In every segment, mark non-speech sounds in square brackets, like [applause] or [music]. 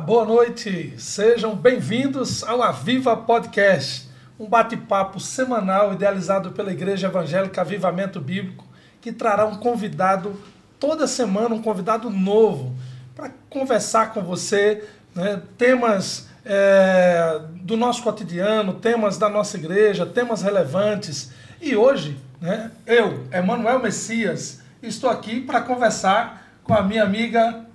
boa noite. Sejam bem-vindos ao Aviva Podcast, um bate-papo semanal idealizado pela Igreja Evangélica Avivamento Bíblico, que trará um convidado toda semana, um convidado novo, para conversar com você, né, temas é, do nosso cotidiano, temas da nossa igreja, temas relevantes. E hoje, né, eu, Emanuel Messias, estou aqui para conversar com a minha amiga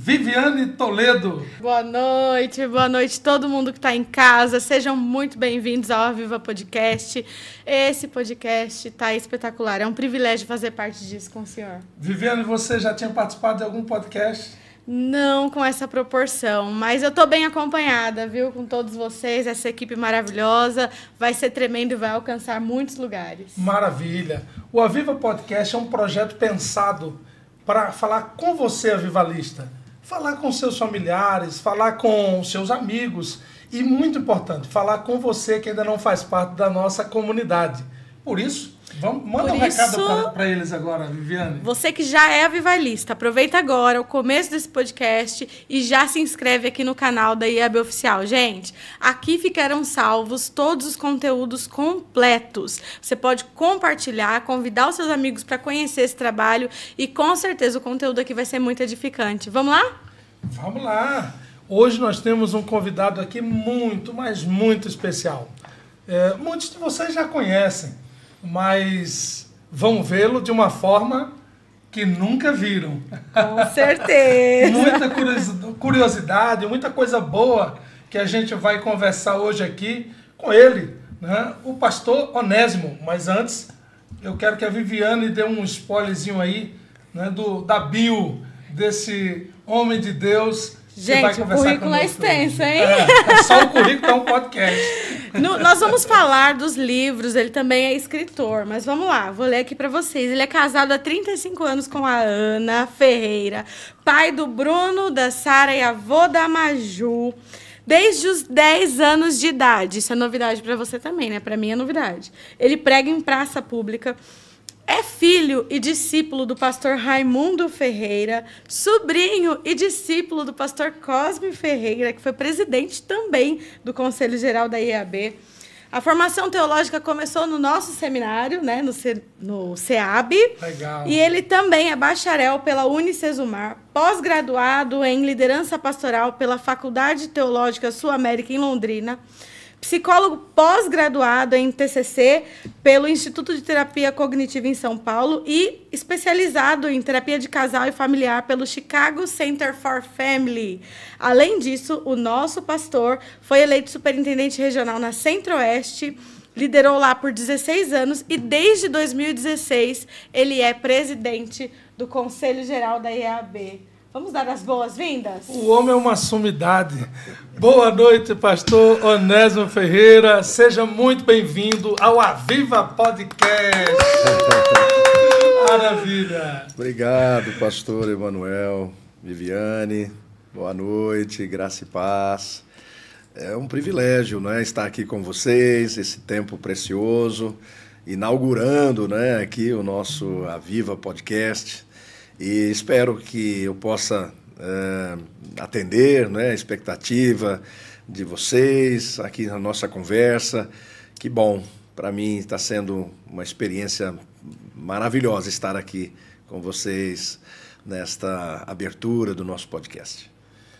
Viviane Toledo. Boa noite, boa noite todo mundo que está em casa. Sejam muito bem-vindos ao Viva Podcast. Esse podcast está espetacular. É um privilégio fazer parte disso com o senhor. Viviane, você já tinha participado de algum podcast? Não com essa proporção, mas eu estou bem acompanhada, viu, com todos vocês, essa equipe maravilhosa, vai ser tremendo e vai alcançar muitos lugares. Maravilha. O Aviva Podcast é um projeto pensado para falar com você, avivalista falar com seus familiares, falar com seus amigos e, muito importante, falar com você que ainda não faz parte da nossa comunidade. Por isso, Vamos, manda Por um isso, recado para eles agora, Viviane. Você que já é avivalista, aproveita agora o começo desse podcast e já se inscreve aqui no canal da IAB Oficial. Gente, aqui ficaram salvos todos os conteúdos completos. Você pode compartilhar, convidar os seus amigos para conhecer esse trabalho e com certeza o conteúdo aqui vai ser muito edificante. Vamos lá? Vamos lá! Hoje nós temos um convidado aqui muito, mas muito especial. É, muitos de vocês já conhecem mas vão vê-lo de uma forma que nunca viram. Com certeza. muita curiosidade, muita coisa boa que a gente vai conversar hoje aqui com ele, né? o pastor Onésimo. Mas antes, eu quero que a Viviane dê um spoilerzinho aí né? do, da bio desse homem de Deus Gente, o currículo é extenso, hein? É. é, só o currículo é um podcast. No, nós vamos falar dos livros, ele também é escritor, mas vamos lá, vou ler aqui para vocês. Ele é casado há 35 anos com a Ana Ferreira, pai do Bruno, da Sara e avô da Maju. Desde os 10 anos de idade. Isso é novidade para você também, né? Para mim é novidade. Ele prega em praça pública é filho e discípulo do pastor Raimundo Ferreira, sobrinho e discípulo do pastor Cosme Ferreira, que foi presidente também do Conselho Geral da IAB. A formação teológica começou no nosso seminário, né, no, C, no CEAB. Legal. E ele também é bacharel pela Unicesumar, pós-graduado em liderança pastoral pela Faculdade Teológica Sul-América em Londrina psicólogo pós-graduado em TCC pelo Instituto de Terapia Cognitiva em São Paulo e especializado em terapia de casal e familiar pelo Chicago Center for Family. Além disso, o nosso pastor foi eleito superintendente regional na Centro-Oeste liderou lá por 16 anos e desde 2016 ele é presidente do Conselho Geral da IAB. Vamos dar as boas-vindas? O homem é uma sumidade. Boa noite, pastor Onésimo Ferreira. Seja muito bem-vindo ao Aviva Podcast. Uh! Maravilha. Obrigado, pastor Emanuel, Viviane. Boa noite, graça e paz. É um privilégio, né, estar aqui com vocês, esse tempo precioso, inaugurando, né, aqui o nosso Aviva Podcast e espero que eu possa é, atender né, a expectativa de vocês aqui na nossa conversa. Que bom, para mim está sendo uma experiência maravilhosa estar aqui com vocês nesta abertura do nosso podcast.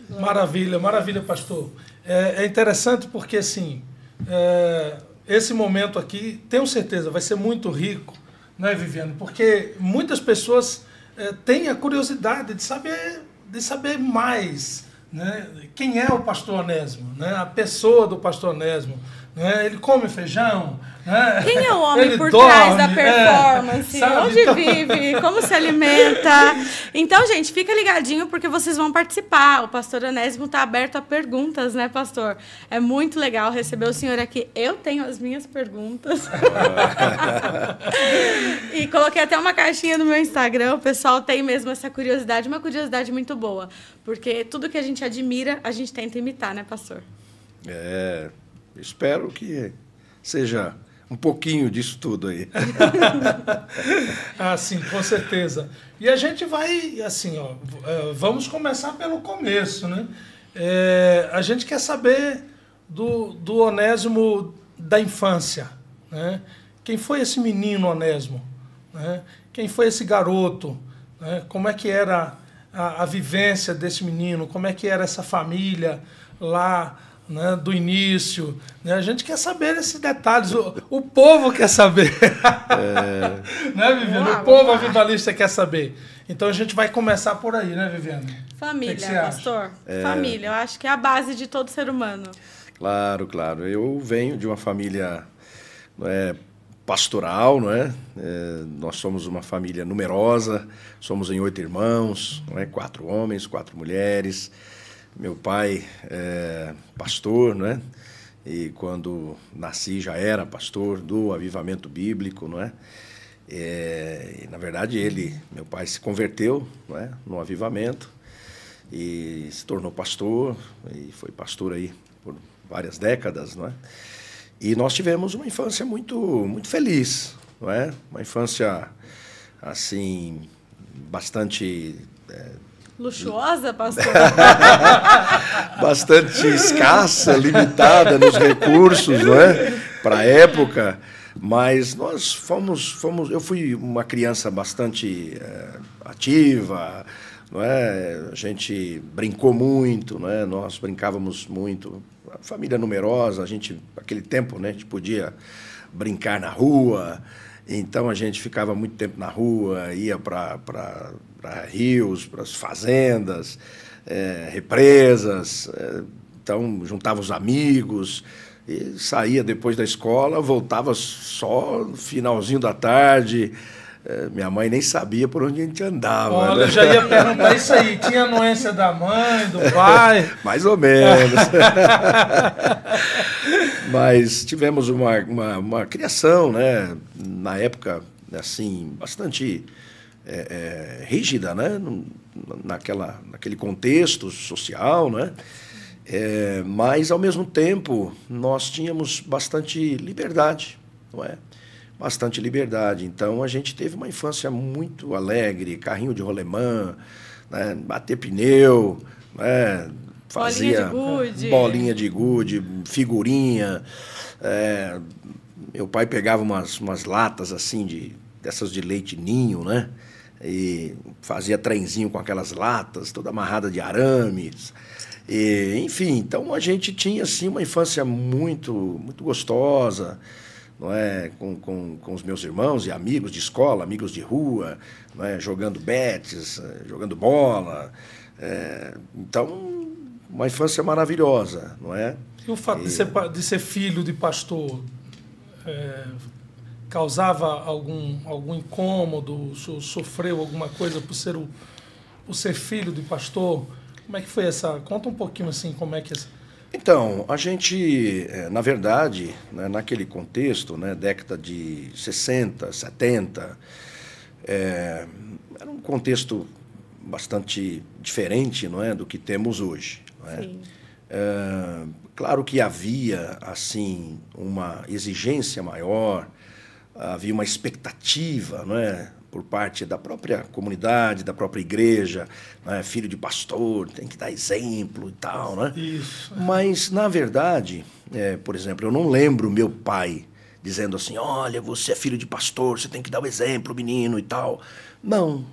Maravilha, maravilha, pastor. É, é interessante porque, assim, é, esse momento aqui, tenho certeza, vai ser muito rico, né, Viviane? Porque muitas pessoas é, tenha curiosidade de saber, de saber mais. Né? Quem é o pastor Onésimo? Né? A pessoa do pastor Onésimo. Né? Ele come feijão? É. Quem é o homem Ele por dorme, trás da é. performance? É, Onde então. vive? Como se alimenta? Então, gente, fica ligadinho porque vocês vão participar. O pastor Onésimo está aberto a perguntas, né, pastor? É muito legal receber o senhor aqui. Eu tenho as minhas perguntas. [laughs] e coloquei até uma caixinha no meu Instagram. O pessoal tem mesmo essa curiosidade, uma curiosidade muito boa. Porque tudo que a gente admira, a gente tenta imitar, né, pastor? É. Espero que seja um pouquinho disso tudo aí. [laughs] ah, sim, com certeza. E a gente vai, assim, ó, eh, vamos começar pelo começo, né? É, a gente quer saber do, do Onésimo da infância, né? Quem foi esse menino Onésimo? Né? Quem foi esse garoto? Né? Como é que era a, a vivência desse menino? Como é que era essa família lá né, do início. Né? A gente quer saber esses detalhes, o, o povo quer saber. É... [laughs] né, Viviane? O povo avivalista quer saber. Então a gente vai começar por aí, né, Viviane? Família, que que pastor. É... Família, eu acho que é a base de todo ser humano. Claro, claro. Eu venho de uma família é, pastoral, não é? é? Nós somos uma família numerosa, somos em oito irmãos, não é? quatro homens, quatro mulheres. Meu pai é pastor, né? E quando nasci já era pastor do Avivamento Bíblico, não é? é na verdade ele, meu pai se converteu, não é? No Avivamento e se tornou pastor e foi pastor aí por várias décadas, não é? E nós tivemos uma infância muito muito feliz, não é? Uma infância assim bastante é, Luxuosa, pastor? [laughs] Bastante escassa, limitada nos recursos, não é? Para a época. Mas nós fomos, fomos. Eu fui uma criança bastante é, ativa, não é? A gente brincou muito, não é? Nós brincávamos muito. família é numerosa, a gente, aquele tempo, né? A gente podia brincar na rua. Então a gente ficava muito tempo na rua, ia para para rios, para as fazendas, é, represas. É, então, juntava os amigos, e saía depois da escola, voltava só no finalzinho da tarde. É, minha mãe nem sabia por onde a gente andava. Olha, né? eu já ia perguntar isso aí. Tinha anuência da mãe, do pai? [laughs] Mais ou menos. [laughs] Mas tivemos uma, uma, uma criação, né? Na época, assim, bastante é, é, rígida, né? Naquela, naquele contexto social, né? É, mas, ao mesmo tempo, nós tínhamos bastante liberdade, não é? Bastante liberdade. Então, a gente teve uma infância muito alegre, carrinho de rolemã, né? bater pneu, né? fazia bolinha de gude, figurinha. É, meu pai pegava umas, umas latas assim de dessas de leite ninho, né? e fazia trenzinho com aquelas latas, toda amarrada de arames. E, enfim, então a gente tinha assim uma infância muito, muito gostosa, não é, com, com, com os meus irmãos e amigos de escola, amigos de rua, não é, jogando betes, eh, jogando bola. É, então, uma infância maravilhosa, não é? E o fato e... De, ser, de ser filho de pastor é, causava algum, algum incômodo, so, sofreu alguma coisa por ser, o, por ser filho do pastor? Como é que foi essa? Conta um pouquinho assim, como é que... Essa... Então, a gente, eh, na verdade, né, naquele contexto, né, década de 60, 70, é, era um contexto bastante diferente não é, do que temos hoje. É? É, claro que havia assim uma exigência maior havia uma expectativa, não é? por parte da própria comunidade, da própria igreja, é, filho de pastor, tem que dar exemplo e tal, né? Isso. É. Mas, na verdade, é, por exemplo, eu não lembro meu pai dizendo assim, olha, você é filho de pastor, você tem que dar o um exemplo, menino e tal. Não.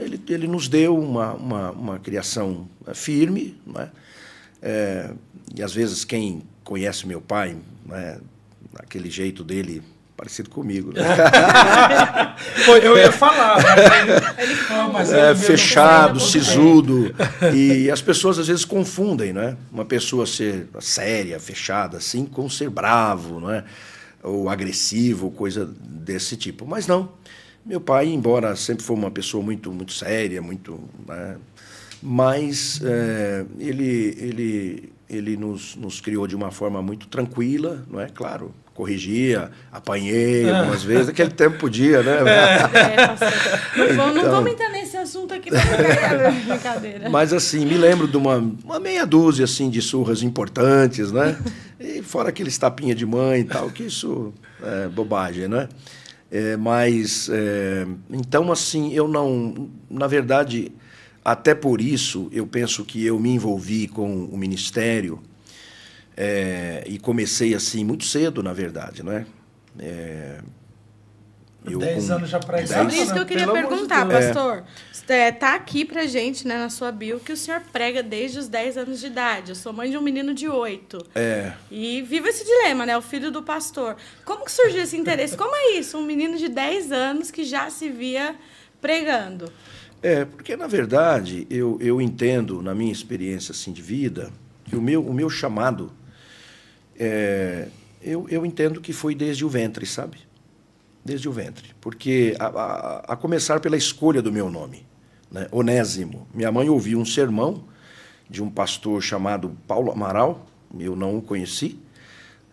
Ele, ele nos deu uma, uma, uma criação é, firme, não É, e às vezes quem conhece meu pai, né, aquele jeito dele parecido comigo. Né? [laughs] eu ia falar, mas ele, ele fala, mas é, fechado, né? sisudo. E as pessoas às vezes confundem, né? Uma pessoa ser séria, fechada, assim, com ser bravo, é? Ou agressivo, coisa desse tipo. Mas não. Meu pai, embora sempre foi uma pessoa muito, muito séria, muito, né? mas é, ele, ele ele nos, nos criou de uma forma muito tranquila, não é? Claro, corrigia, apanhei ah. algumas vezes, aquele tempo podia, né? É, é não, vamos, então, não vamos entrar nesse assunto aqui não é brincadeira. Mas assim, me lembro de uma, uma meia dúzia assim de surras importantes, né? E fora aqueles tapinha de mãe e tal, que isso é bobagem, né? É, mas é, então assim, eu não, na verdade, até por isso, eu penso que eu me envolvi com o Ministério é, e comecei assim muito cedo, na verdade, não é? é eu, dez anos já para isso. Sobre isso que eu queria Pelo perguntar, de é. pastor. É. Tá aqui para gente, né, na sua bio, que o senhor prega desde os 10 anos de idade. Eu sou mãe de um menino de 8. É. E vive esse dilema, né? O filho do pastor. Como que surgiu esse interesse? Como é isso? Um menino de 10 anos que já se via pregando. É, porque, na verdade, eu, eu entendo, na minha experiência assim, de vida, que o meu, o meu chamado, é, eu, eu entendo que foi desde o ventre, sabe? Desde o ventre. Porque, a, a, a começar pela escolha do meu nome, né? Onésimo. Minha mãe ouviu um sermão de um pastor chamado Paulo Amaral, eu não o conheci,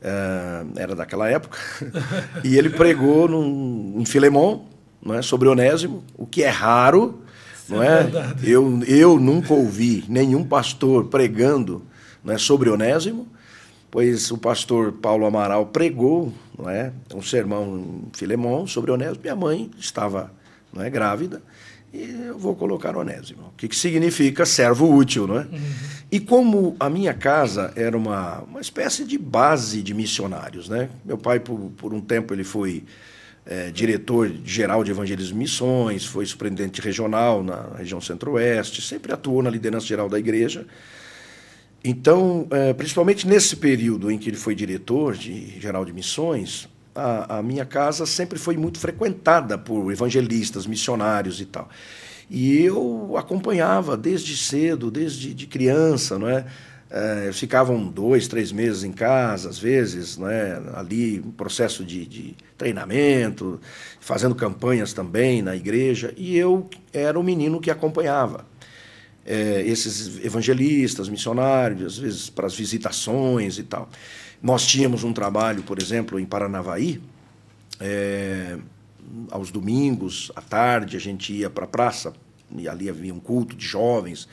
ah, era daquela época, [laughs] e ele pregou num, em Filemon, né, sobre Onésimo, o que é raro, não é? é eu, eu nunca ouvi nenhum pastor pregando não é, sobre Onésimo, pois o pastor Paulo Amaral pregou não é, um sermão em Filemon sobre Onésimo. Minha mãe estava não é, grávida e eu vou colocar Onésimo. O que, que significa servo útil, não é? Uhum. E como a minha casa era uma, uma espécie de base de missionários, né? Meu pai, por, por um tempo, ele foi é, diretor-geral de evangelismo e missões, foi superintendente regional na região centro-oeste, sempre atuou na liderança geral da igreja. Então, é, principalmente nesse período em que ele foi diretor de, geral de missões, a, a, minha casa sempre foi muito frequentada por evangelistas, missionários e tal. E eu acompanhava desde cedo, desde de criança, não é? É, ficavam dois, três meses em casa, às vezes, né, ali, um processo de, de, treinamento, fazendo campanhas também na igreja, e eu era o menino que acompanhava. É, esses evangelistas, missionários, às vezes para as visitações e tal. Nós tínhamos um trabalho, por exemplo, em Paranavaí, é, aos domingos, à tarde, a gente ia para a praça, e ali havia um culto de jovens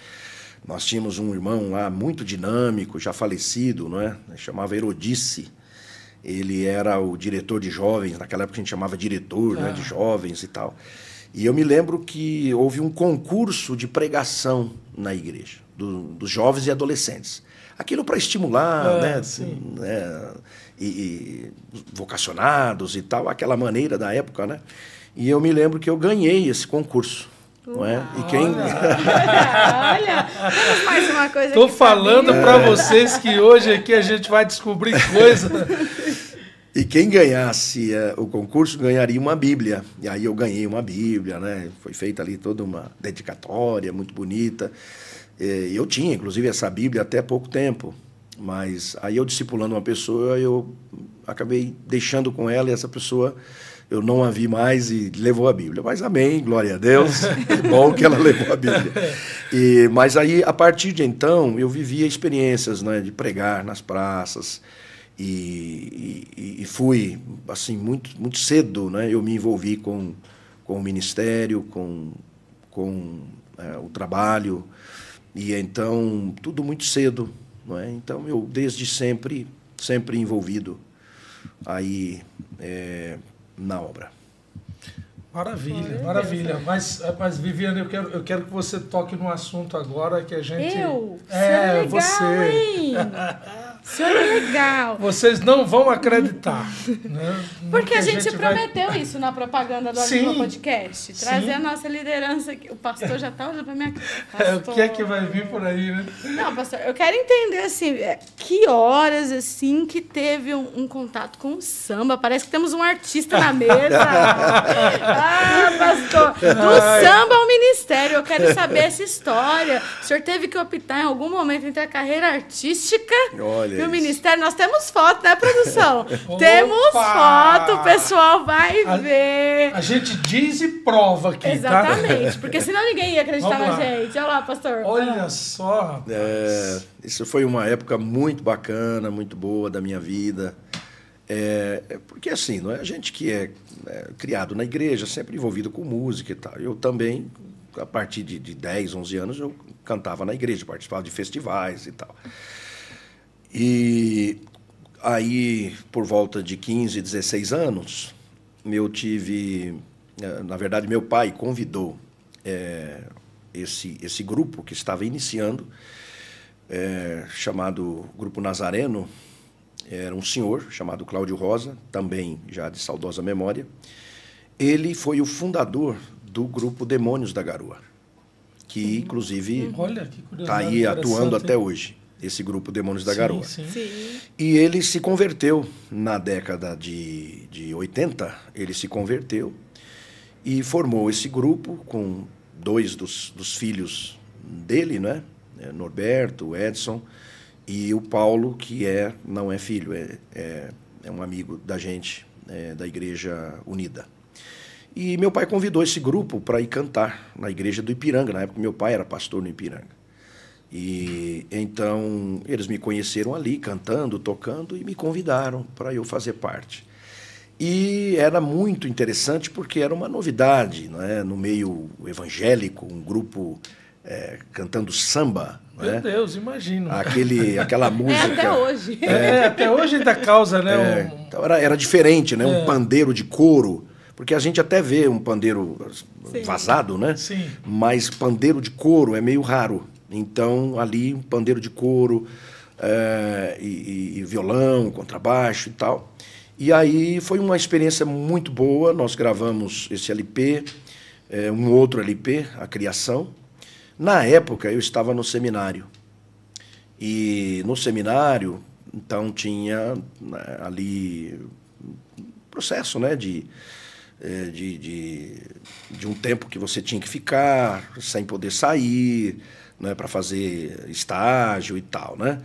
nós tínhamos um irmão lá muito dinâmico, já falecido, não é? Chamava Herodice. Ele era o diretor de jovens, naquela época a gente chamava diretor ah. né, de ah. jovens e tal. E eu me lembro que houve um concurso de pregação na igreja, do, dos jovens e adolescentes. Aquilo para estimular, ah, né? Sim. né e, e, vocacionados e tal, aquela maneira da época, né? E eu me lembro que eu ganhei esse concurso. Não é? é? E quem. Olha, olha. mais uma coisa. Estou falando para vocês que hoje aqui a gente vai descobrir coisa. E quem ganhasse é, o concurso ganharia uma Bíblia. E aí eu ganhei uma Bíblia, né? Foi feita ali toda uma dedicatória muito bonita. E eu tinha, inclusive, essa Bíblia até pouco tempo. Mas aí eu discipulando uma pessoa, eu acabei deixando com ela e essa pessoa eu não a vi mais e levou a Bíblia. Mas amém, glória a Deus. É [laughs] bom que ela levou a Bíblia. E, mas aí, a partir de então, eu vivia experiências né, de pregar nas praças. E, e, e, fui, assim, muito, muito cedo, né? Eu me envolvi com, com o ministério, com, com é, o trabalho. E então, tudo muito cedo. Não é? Então, eu desde sempre, sempre envolvido. Aí, é, na obra. Maravilha, maravilha. Mas, mas Viviane, eu quero, eu quero que você toque num assunto agora que a gente. Eu? É, é legal, você. [laughs] senhor é legal. Vocês não vão acreditar. Né? [laughs] Porque a gente, gente prometeu vai... isso na propaganda do Sim. Podcast. Trazer Sim. a nossa liderança aqui. O pastor já está olhando para minha cara. É, o que é que vai vir por aí, né? Não, pastor, eu quero entender, assim, é, que horas, assim, que teve um, um contato com o samba. Parece que temos um artista na mesa. [laughs] ah, pastor, do Ai. samba ao ministério. Eu quero saber essa história. O senhor teve que optar em algum momento entre a carreira artística... Olha no isso. Ministério, nós temos foto, né, produção? [laughs] temos foto, o pessoal vai a, ver. A gente diz e prova aqui, tá? Exatamente, tá? porque senão ninguém ia acreditar na gente. Olha lá, pastor. Olha só, rapaz. É, isso foi uma época muito bacana, muito boa da minha vida. É, é, porque assim, não é a gente que é, é, criado na igreja, sempre envolvido com música e tal. Eu também, a partir de, de 10, 11 anos, eu cantava na igreja, participava de festivais e tal. E aí, por volta de 15, 16 anos, eu tive. Eh, na verdade, meu pai convidou é, esse, esse grupo que estava iniciando, é, chamado Grupo Nazareno. Era um senhor chamado Cláudio Rosa, também já de saudosa memória. Ele foi o fundador do grupo Demônios da Garoa, que inclusive está aí atuando até hoje esse grupo Demônios da sim, Garoa. Sim. Sim. E ele se converteu na década de, de 80, ele se converteu e formou esse grupo com dois dos, dos filhos dele, né? É Norberto, Edson e o Paulo, que é não é filho, é, é, é um amigo da gente, é, da Igreja Unida. E meu pai convidou esse grupo para ir cantar na igreja do Ipiranga, na época meu pai era pastor no Ipiranga. E então eles me conheceram ali cantando, tocando e me convidaram para eu fazer parte. E era muito interessante porque era uma novidade né? no meio evangélico, um grupo é, cantando samba. Meu né? Deus, imagino. Aquele, [laughs] aquela música. É até hoje. É, é até hoje ainda causa, né? É, um... então era, era diferente, né? Um é. pandeiro de couro. Porque a gente até vê um pandeiro Sim. vazado, né? Sim. Mas pandeiro de couro é meio raro. Então, ali, um pandeiro de couro, é, e, e, violão, contrabaixo e tal. E aí foi uma experiência muito boa. Nós gravamos esse LP, é, eh, um outro LP, A Criação. Na época eu estava no seminário. E no seminário, então tinha né, ali processo né, de, eh, de, de, de um tempo que você tinha que ficar, sem poder sair né, para fazer estágio e tal, né?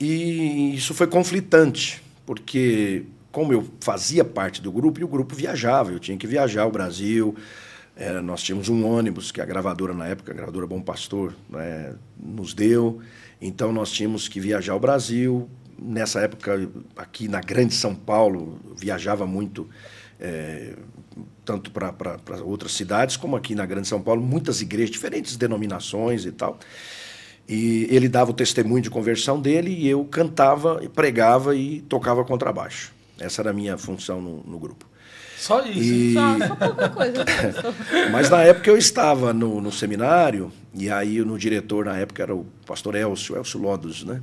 E isso foi conflitante, porque como eu fazia parte do grupo e o grupo viajava, eu tinha que viajar ao Brasil. É, nós tínhamos um ônibus que a gravadora na época, a gravadora Bom Pastor, né, nos deu. Então nós tínhamos que viajar ao Brasil. Nessa época, aqui na Grande São Paulo, viajava muito é, tanto para outras cidades, como aqui na Grande São Paulo, muitas igrejas, diferentes denominações e tal. E ele dava o testemunho de conversão dele e eu cantava, pregava e tocava contrabaixo. Essa era a minha função no, no grupo. Só isso? E... Só, só pouca coisa. Né? [laughs] Mas na época eu estava no, no seminário, e aí no diretor na época era o pastor Elcio, Elcio Lodos, né?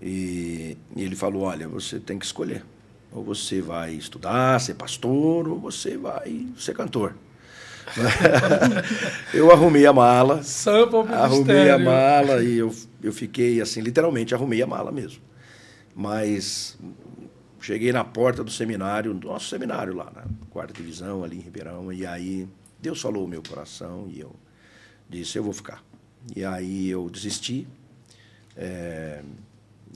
E, e ele falou: olha, você tem que escolher. Ou você vai estudar, ser pastor, ou você vai ser cantor. [laughs] eu arrumei a mala. Sampa arrumei a mala e eu, eu fiquei assim, literalmente arrumei a mala mesmo. Mas cheguei na porta do seminário, do nosso seminário lá, na né? quarta divisão, ali em Ribeirão, e aí Deus falou o meu coração e eu disse, eu vou ficar. E aí eu desisti. É,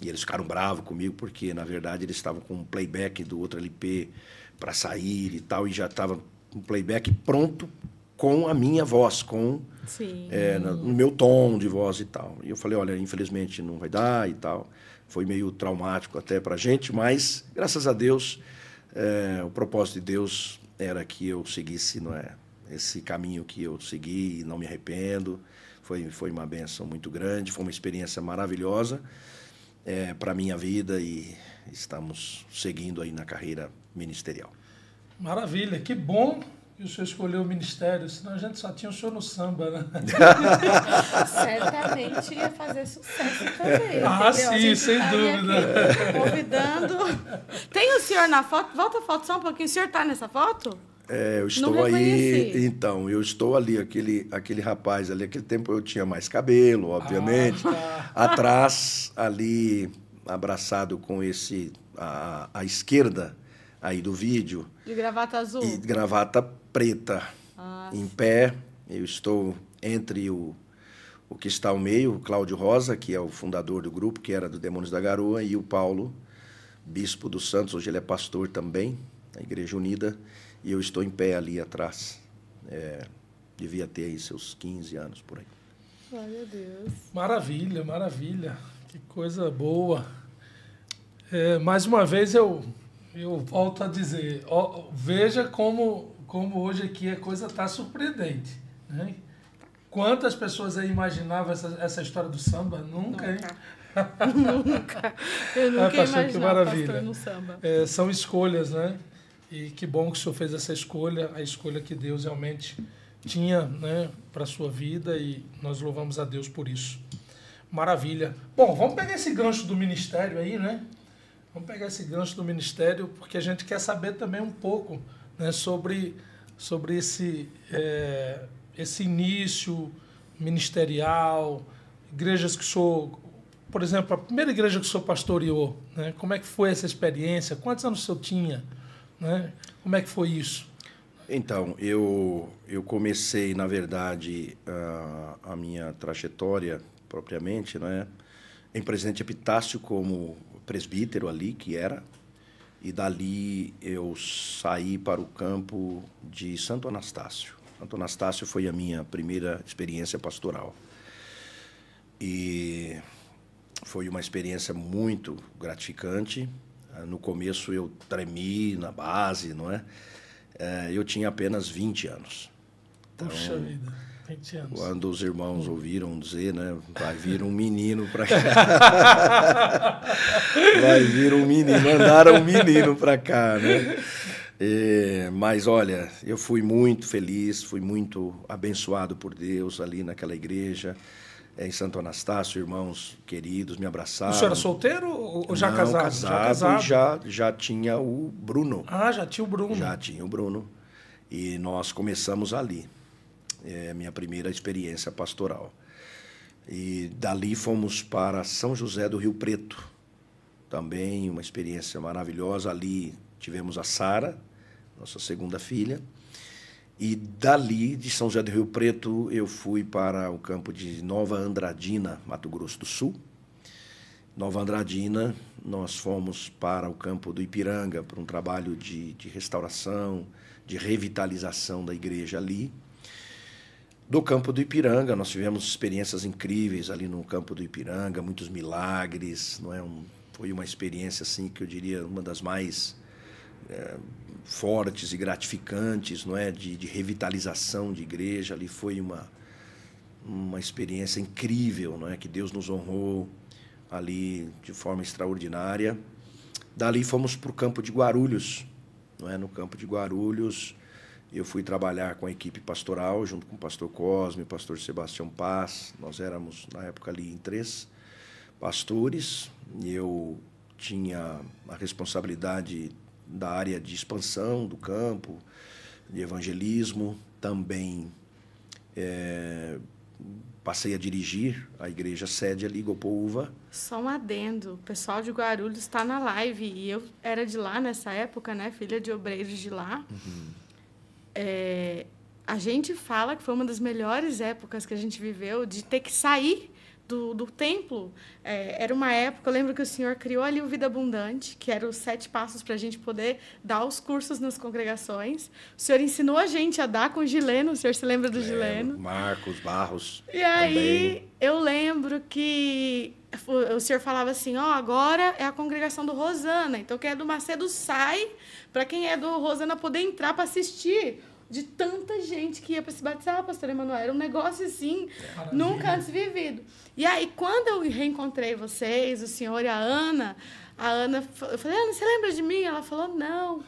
e eles ficaram bravos comigo, porque, na verdade, eles estavam com um playback do outro LP para sair e tal, e já estava um playback pronto com a minha voz, com é, no meu tom de voz e tal. E eu falei, olha, infelizmente não vai dar e tal. Foi meio traumático até para gente, mas graças a Deus é, o propósito de Deus era que eu seguisse, não é, esse caminho que eu segui e não me arrependo. Foi foi uma benção muito grande, foi uma experiência maravilhosa é, para a minha vida e estamos seguindo aí na carreira ministerial. Maravilha, que bom que o senhor escolheu o ministério, senão a gente só tinha o senhor no samba, né? [laughs] [laughs] Certamente ia fazer sucesso também. Ah, sim, sem tá dúvida. Convidando. [laughs] Tem o senhor na foto? Volta a foto só um pouquinho. O senhor está nessa foto? É, eu estou aí. Então, eu estou ali, aquele, aquele rapaz ali. Aquele tempo eu tinha mais cabelo, obviamente. Ah, tá. [laughs] Atrás, ali, abraçado com esse. A, a esquerda aí do vídeo. De gravata azul. E gravata preta. Ah, em pé. Eu estou entre o, o que está ao meio, o Cláudio Rosa, que é o fundador do grupo, que era do Demônios da Garoa, e o Paulo, bispo dos Santos, hoje ele é pastor também, da Igreja Unida. E eu estou em pé ali atrás. É, devia ter aí seus 15 anos por aí. Ai, a Deus. Maravilha, maravilha. Que coisa boa. É, mais uma vez eu, eu volto a dizer, ó, veja como, como hoje aqui a coisa está surpreendente. Né? Quantas pessoas aí imaginavam essa, essa história do samba? Nunca, nunca. hein? nunca. [laughs] Eu [laughs] ah, nunca ah, pastor, imaginava que maravilha. no samba. É, são escolhas, né? E que bom que o senhor fez essa escolha, a escolha que Deus realmente tinha né, para a sua vida e nós louvamos a Deus por isso. Maravilha. Bom, vamos pegar esse gancho do ministério aí, né? Vamos pegar esse gancho do ministério porque a gente quer saber também um pouco né, sobre, sobre esse, é, esse início ministerial, igrejas que sou, por exemplo, a primeira igreja que sou pastoreou, né? Como é que foi essa experiência? Quantos anos o senhor tinha? Né? Como é que foi isso? Então, eu, eu comecei, na verdade, a, ah, a minha trajetória propriamente, né? em Presidente Epitácio como presbítero ali, que era, e dali eu saí para o campo de Santo Anastácio. Santo Anastácio foi a minha primeira experiência pastoral. E foi uma experiência muito gratificante, ah, no começo eu tremi na base, não é? Eh, eu tinha apenas 20 anos. Então, Puxa vida, 20 anos. Quando os irmãos ouviram dizer, né? Vai vir um menino para cá. [laughs] Vai vir um menino. Mandaram um menino para cá, né? mas olha, eu fui muito feliz, fui muito abençoado por Deus ali naquela igreja. É, em Santo Anastácio, irmãos queridos me abraçaram. O senhor era é solteiro ou já Não, casado? casado? Já casado e já, já tinha o Bruno. Ah, já tinha o Bruno. Já tinha o Bruno. E nós começamos ali. É minha primeira experiência pastoral. E dali fomos para São José do Rio Preto. Também uma experiência maravilhosa. Ali tivemos a Sara, nossa segunda filha. E dali, de São José do Rio Preto, eu fui para o campo de Nova Andradina, Mato Grosso do Sul. Nova Andradina, nós fomos para o campo do Ipiranga, para um trabalho de, de restauração, de revitalização da igreja ali. Do campo do Ipiranga, nós tivemos experiências incríveis ali no campo do Ipiranga, muitos milagres, não é? Um, foi uma experiência assim que eu diria uma das mais é, fortes e gratificantes, não é, de, de revitalização de igreja. Ali foi uma uma experiência incrível, não é, que Deus nos honrou ali de forma extraordinária. Dali fomos para o campo de Guarulhos, não é, no campo de Guarulhos. Eu fui trabalhar com a equipe pastoral, junto com o pastor Cosme, o pastor Sebastião Paz. Nós éramos, na época, ali em três pastores. Eu tinha a responsabilidade da área de expansão do campo, de evangelismo, também é, passei a dirigir a igreja sede ali, Gopouva. Só um adendo, o pessoal de Guarulhos está na live e eu era de lá nessa época, né, filha de obreiros de lá. Uhum. É, a gente fala que foi uma das melhores épocas que a gente viveu de ter que sair do, do templo, é, era uma época, eu lembro que o senhor criou ali o Vida Abundante, que era os sete passos para a gente poder dar os cursos nas congregações. O senhor ensinou a gente a dar com o Gileno, o senhor se lembra do lembro, Gileno? Marcos, Barros. E aí também. eu lembro que o senhor falava assim, ó, oh, agora é a congregação do Rosana, então quem é do Macedo sai, para quem é do Rosana poder entrar para assistir de tanta gente que ia para se batizar, pastor Emanuel. Era um negócio assim, Maravilha. nunca antes vivido. E aí, quando eu reencontrei vocês, o senhor e a Ana, a Ana, eu falei, Ana, você lembra de mim? Ela falou, não,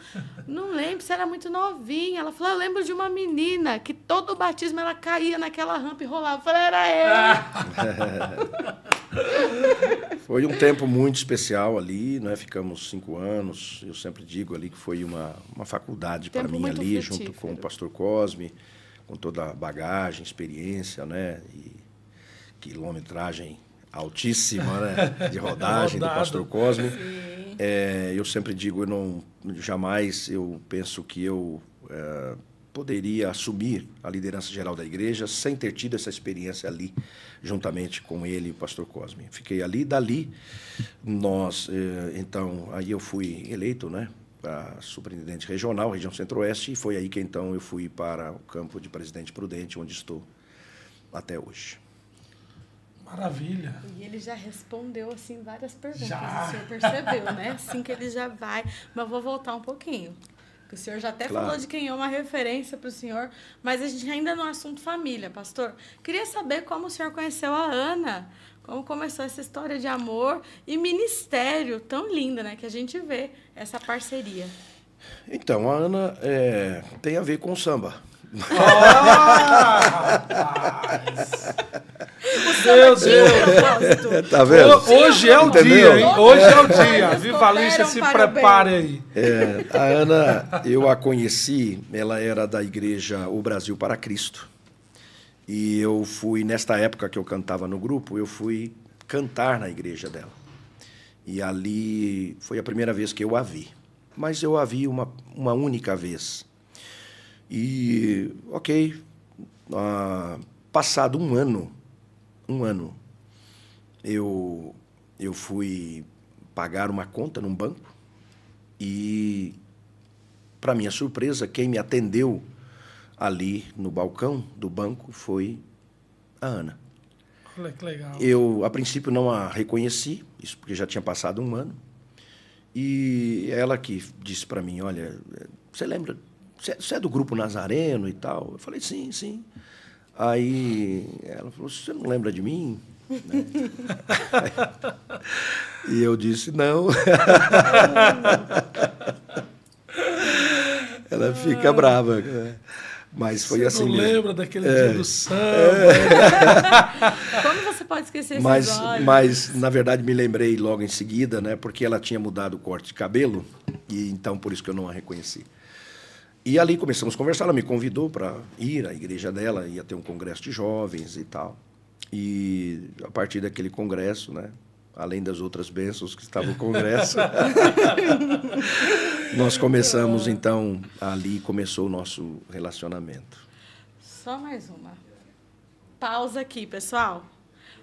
não lembro, você era muito novinha. Ela falou, eu lembro de uma menina que todo o batismo ela caía naquela rampa e rolava. Eu falei, era eu. [laughs] [laughs] Foi um tempo muito especial ali, né? Ficamos cinco anos. Eu sempre digo ali que foi uma, uma faculdade para mim ali, frutífero. junto com o pastor Cosme, com toda a bagagem, experiência, né? E quilometragem altíssima, né? [laughs] De rodagem do pastor Cosme. É, eu sempre digo, eu não jamais eu penso que eu é, poderia assumir a liderança geral da igreja sem ter tido essa experiência ali, juntamente com ele e o pastor Cosme. Fiquei ali, dali nós, eh, então, aí eu fui eleito, né, para superintendente regional, região Centro-Oeste, e foi aí que então eu fui para o campo de Presidente Prudente, onde estou até hoje. Maravilha. E ele já respondeu assim várias perguntas. Já. O senhor percebeu, né? Assim que ele já vai. Mas vou voltar um pouquinho que o senhor já até claro. falou de quem é uma referência para o senhor, mas a gente ainda no assunto família, pastor. Queria saber como o senhor conheceu a Ana, como começou essa história de amor e ministério tão linda, né? Que a gente vê essa parceria. Então, a Ana é, tem a ver com o samba. Meu Deus! Deus. Tá vendo? Hoje é o Entendeu? dia, hein? Hoje é o dia. Vivalista, se prepare aí. É, a Ana, eu a conheci, ela era da igreja O Brasil para Cristo. E eu fui, nesta época que eu cantava no grupo, eu fui cantar na igreja dela. E ali foi a primeira vez que eu a vi. Mas eu a vi uma, uma única vez e, ok, ah, passado um ano, um ano, eu, eu fui pagar uma conta num banco e, para minha surpresa, quem me atendeu ali no balcão do banco foi a Ana. legal. Eu, a princípio, não a reconheci, isso porque já tinha passado um ano. E ela que disse para mim, olha, você lembra você é do grupo Nazareno e tal? Eu falei, sim, sim. Aí ela falou, você não lembra de mim? Né? [laughs] e eu disse, não. [laughs] ela fica brava. Né? Mas foi você assim. Não mesmo. lembra daquele é. dia do samba? É. [laughs] Como você pode esquecer mas, esses Mas, na verdade, me lembrei logo em seguida, né? Porque ela tinha mudado o corte de cabelo, e então por isso que eu não a reconheci. E ali começamos a conversar, ela me convidou para ir à igreja dela, ia ter um congresso de jovens e tal. E a partir daquele congresso, né, além das outras bênçãos que estava o congresso, [laughs] nós começamos então ali começou o nosso relacionamento. Só mais uma pausa aqui, pessoal.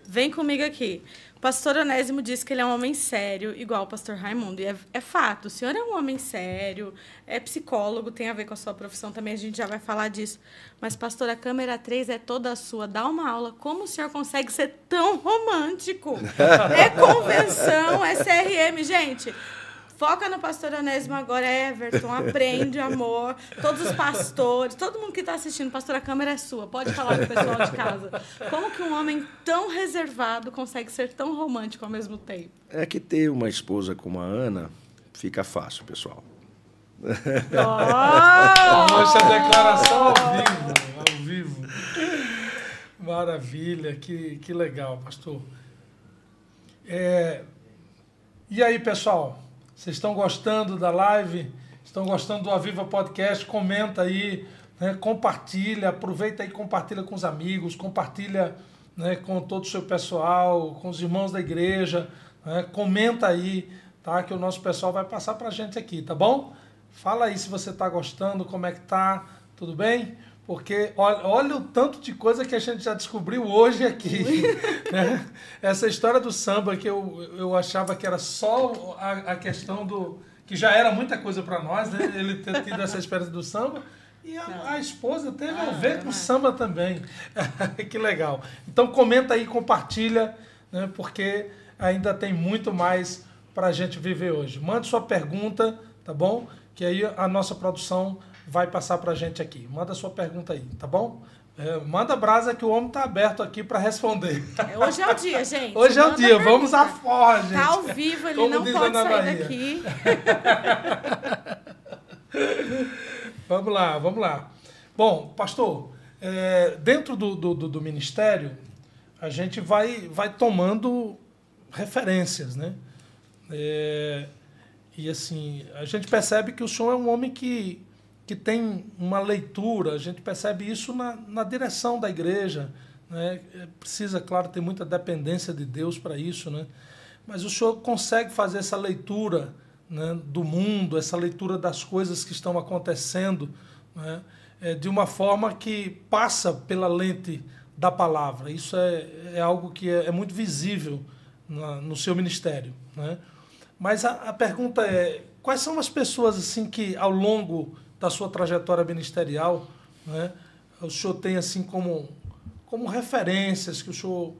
Vem comigo aqui. O pastor Onésimo diz que ele é um homem sério, igual o pastor Raimundo. E é, é, fato. O senhor é um homem sério, é psicólogo, tem a ver com a sua profissão também, a gente já vai falar disso. Mas, pastor, a câmera 3 é toda sua. Dá uma aula. Como o senhor consegue ser tão romântico? [laughs] é convenção, é CRM, gente. Foca no pastor Anésimo agora, Everton. Aprende, amor. Todos os pastores, todo mundo que está assistindo, pastor, a câmera é sua. Pode falar com o pessoal de casa. Como que um homem tão reservado consegue ser tão romântico ao mesmo tempo? É que ter uma esposa como a Ana fica fácil, pessoal. Oh! Essa declaração ao vivo, ao vivo. Maravilha, que, que legal, pastor. É... E aí, pessoal? Vocês estão gostando da live? Estão gostando do Aviva Podcast? Comenta aí, né? compartilha, aproveita e compartilha com os amigos, compartilha né, com todo o seu pessoal, com os irmãos da igreja. Né? Comenta aí, tá? Que o nosso pessoal vai passar para a gente aqui, tá bom? Fala aí se você está gostando, como é que tá, tudo bem? Porque olha, olha, o tanto de coisa que a gente já descobriu hoje aqui. [laughs] né? Essa história do samba que eu, eu achava que era só a, a questão do. que já era muita coisa para nós, né? ele ter tido essa experiência do samba. E a, a esposa teve ah, a ver com o samba também. [laughs] que legal. Então comenta aí, compartilha, né? porque ainda tem muito mais para a gente viver hoje. Mande sua pergunta, tá bom? Que aí a nossa produção vai passar para a gente aqui. Manda sua pergunta aí, tá bom? É, manda brasa que o homem tá aberto aqui para responder. É, hoje é o dia, gente. Hoje é o dia, vamos à forra, gente. Tá ao vivo, ele Como não pode sair Bahia. daqui. [laughs] vamos lá, vamos lá. Bom, pastor, é, dentro do, do, do, ministério, a gente vai, vai tomando referências, né? É, e assim, a gente percebe que o senhor é um homem que que tem uma leitura, a gente percebe isso na, na direção da igreja. Né? É, precisa, claro, ter muita dependência de Deus para isso, né? mas o senhor consegue fazer essa leitura né, do mundo, essa leitura das coisas que estão acontecendo, né, é, de uma forma que passa pela lente da palavra. Isso é, é algo que é, é muito visível na, no seu ministério. Né? Mas a, a pergunta é: quais são as pessoas assim que ao longo da sua trajetória ministerial, né, o senhor tem assim como, como referências que o senhor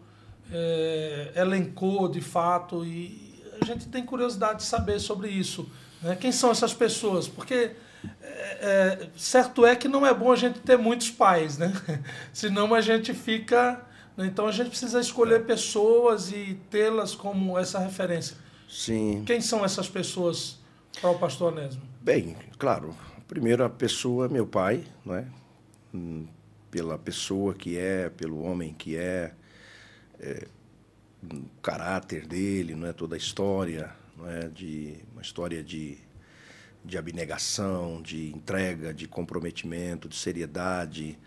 é, elencou de fato e a gente tem curiosidade de saber sobre isso. Né? Quem são essas pessoas? Porque é, é, certo é que não é bom a gente ter muitos pais, né? [laughs] senão a gente fica... Né? Então a gente precisa escolher é. pessoas e tê-las como essa referência. Sim. Quem são essas pessoas para o pastor Onésimo? Bem, claro, Primeiro, a pessoa, meu pai, não é? Hum, pela pessoa que é, pelo homem que é, é hum, o caráter dele, não é? toda a história, não é? de, uma história de, de abnegação, de entrega, de comprometimento, de seriedade,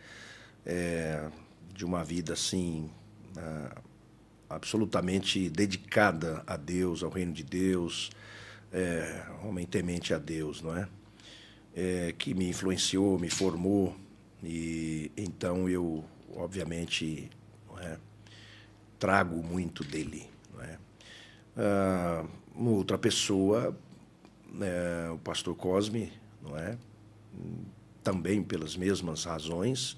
é, de uma vida assim. Ah, absolutamente dedicada a Deus, ao reino de Deus, é, homem temente a Deus, não é? é, que me influenciou, me formou. E então eu, obviamente, é, trago muito dele. É? Ah, uma outra pessoa, eh, o pastor Cosme, não é? também pelas mesmas razões.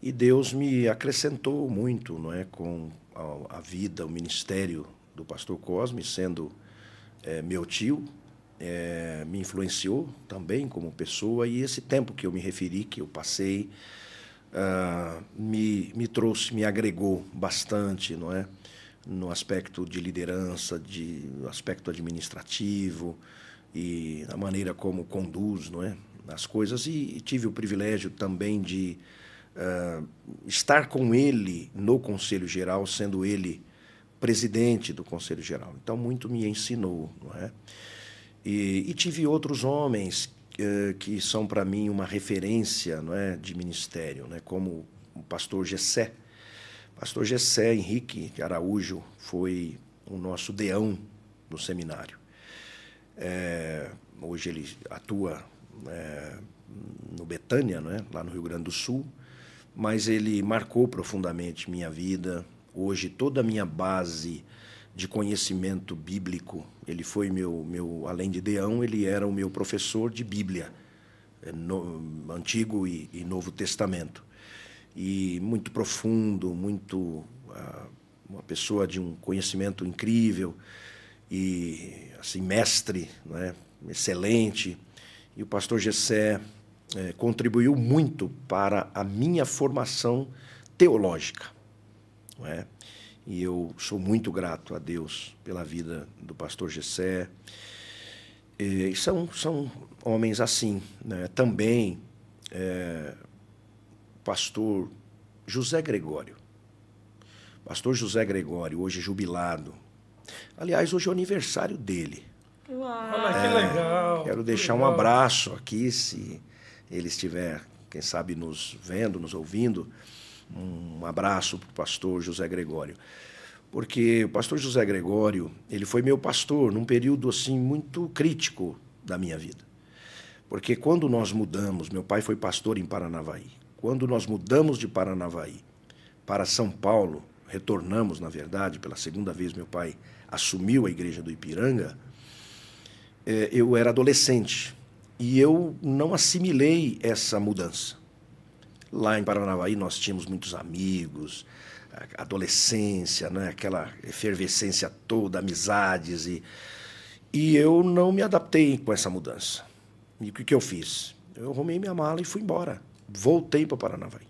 E Deus me acrescentou muito não é? com a, a vida, o ministério do pastor Cosme, sendo meu tio, é, me influenciou também como pessoa e esse tempo que eu me referi, que eu passei, uh, me, me trouxe, me agregou bastante, não é? No aspecto de liderança, de no aspecto administrativo e a maneira como conduz, não é? As coisas e, e tive o privilégio também de uh, estar com ele no Conselho Geral, sendo ele presidente do Conselho Geral. Então muito me ensinou, não é? E, e tive outros homens eh, que são para mim uma referência não é, de ministério, né, como o pastor Gessé. O pastor Gessé Henrique Araújo foi o nosso deão do seminário. É, hoje ele atua é, no Betânia, é, lá no Rio Grande do Sul, mas ele marcou profundamente minha vida. Hoje toda a minha base de conhecimento bíblico. Ele foi meu, meu além de Deão, ele era o meu professor de Bíblia, eh, no, Antigo e, e, Novo Testamento. E muito profundo, muito uh, uma pessoa de um conhecimento incrível e assim mestre, né? excelente. E o pastor Gessé eh, contribuiu muito para a minha formação teológica. Não é? E eu sou muito grato a Deus pela vida do pastor Gessé. E são, são homens assim. Né? Também é, pastor José Gregório. Pastor José Gregório, hoje jubilado. Aliás, hoje é o aniversário dele. Uau. É, que legal! Quero deixar legal. um abraço aqui, se ele estiver, quem sabe, nos vendo, nos ouvindo. Um abraço para o pastor José Gregório. Porque o pastor José Gregório, ele foi meu pastor num período assim muito crítico da minha vida. Porque quando nós mudamos, meu pai foi pastor em Paranavaí. Quando nós mudamos de Paranavaí para São Paulo, retornamos, na verdade, pela segunda vez meu pai assumiu a igreja do Ipiranga, eh, eu era adolescente e eu não assimilei essa mudança. Lá em Paranavaí nós tínhamos muitos amigos, adolescência, né? aquela efervescência toda, amizades. E, e eu não me adaptei com essa mudança. E o que, que eu fiz? Eu arrumei minha mala e fui embora. Voltei para Paranavaí.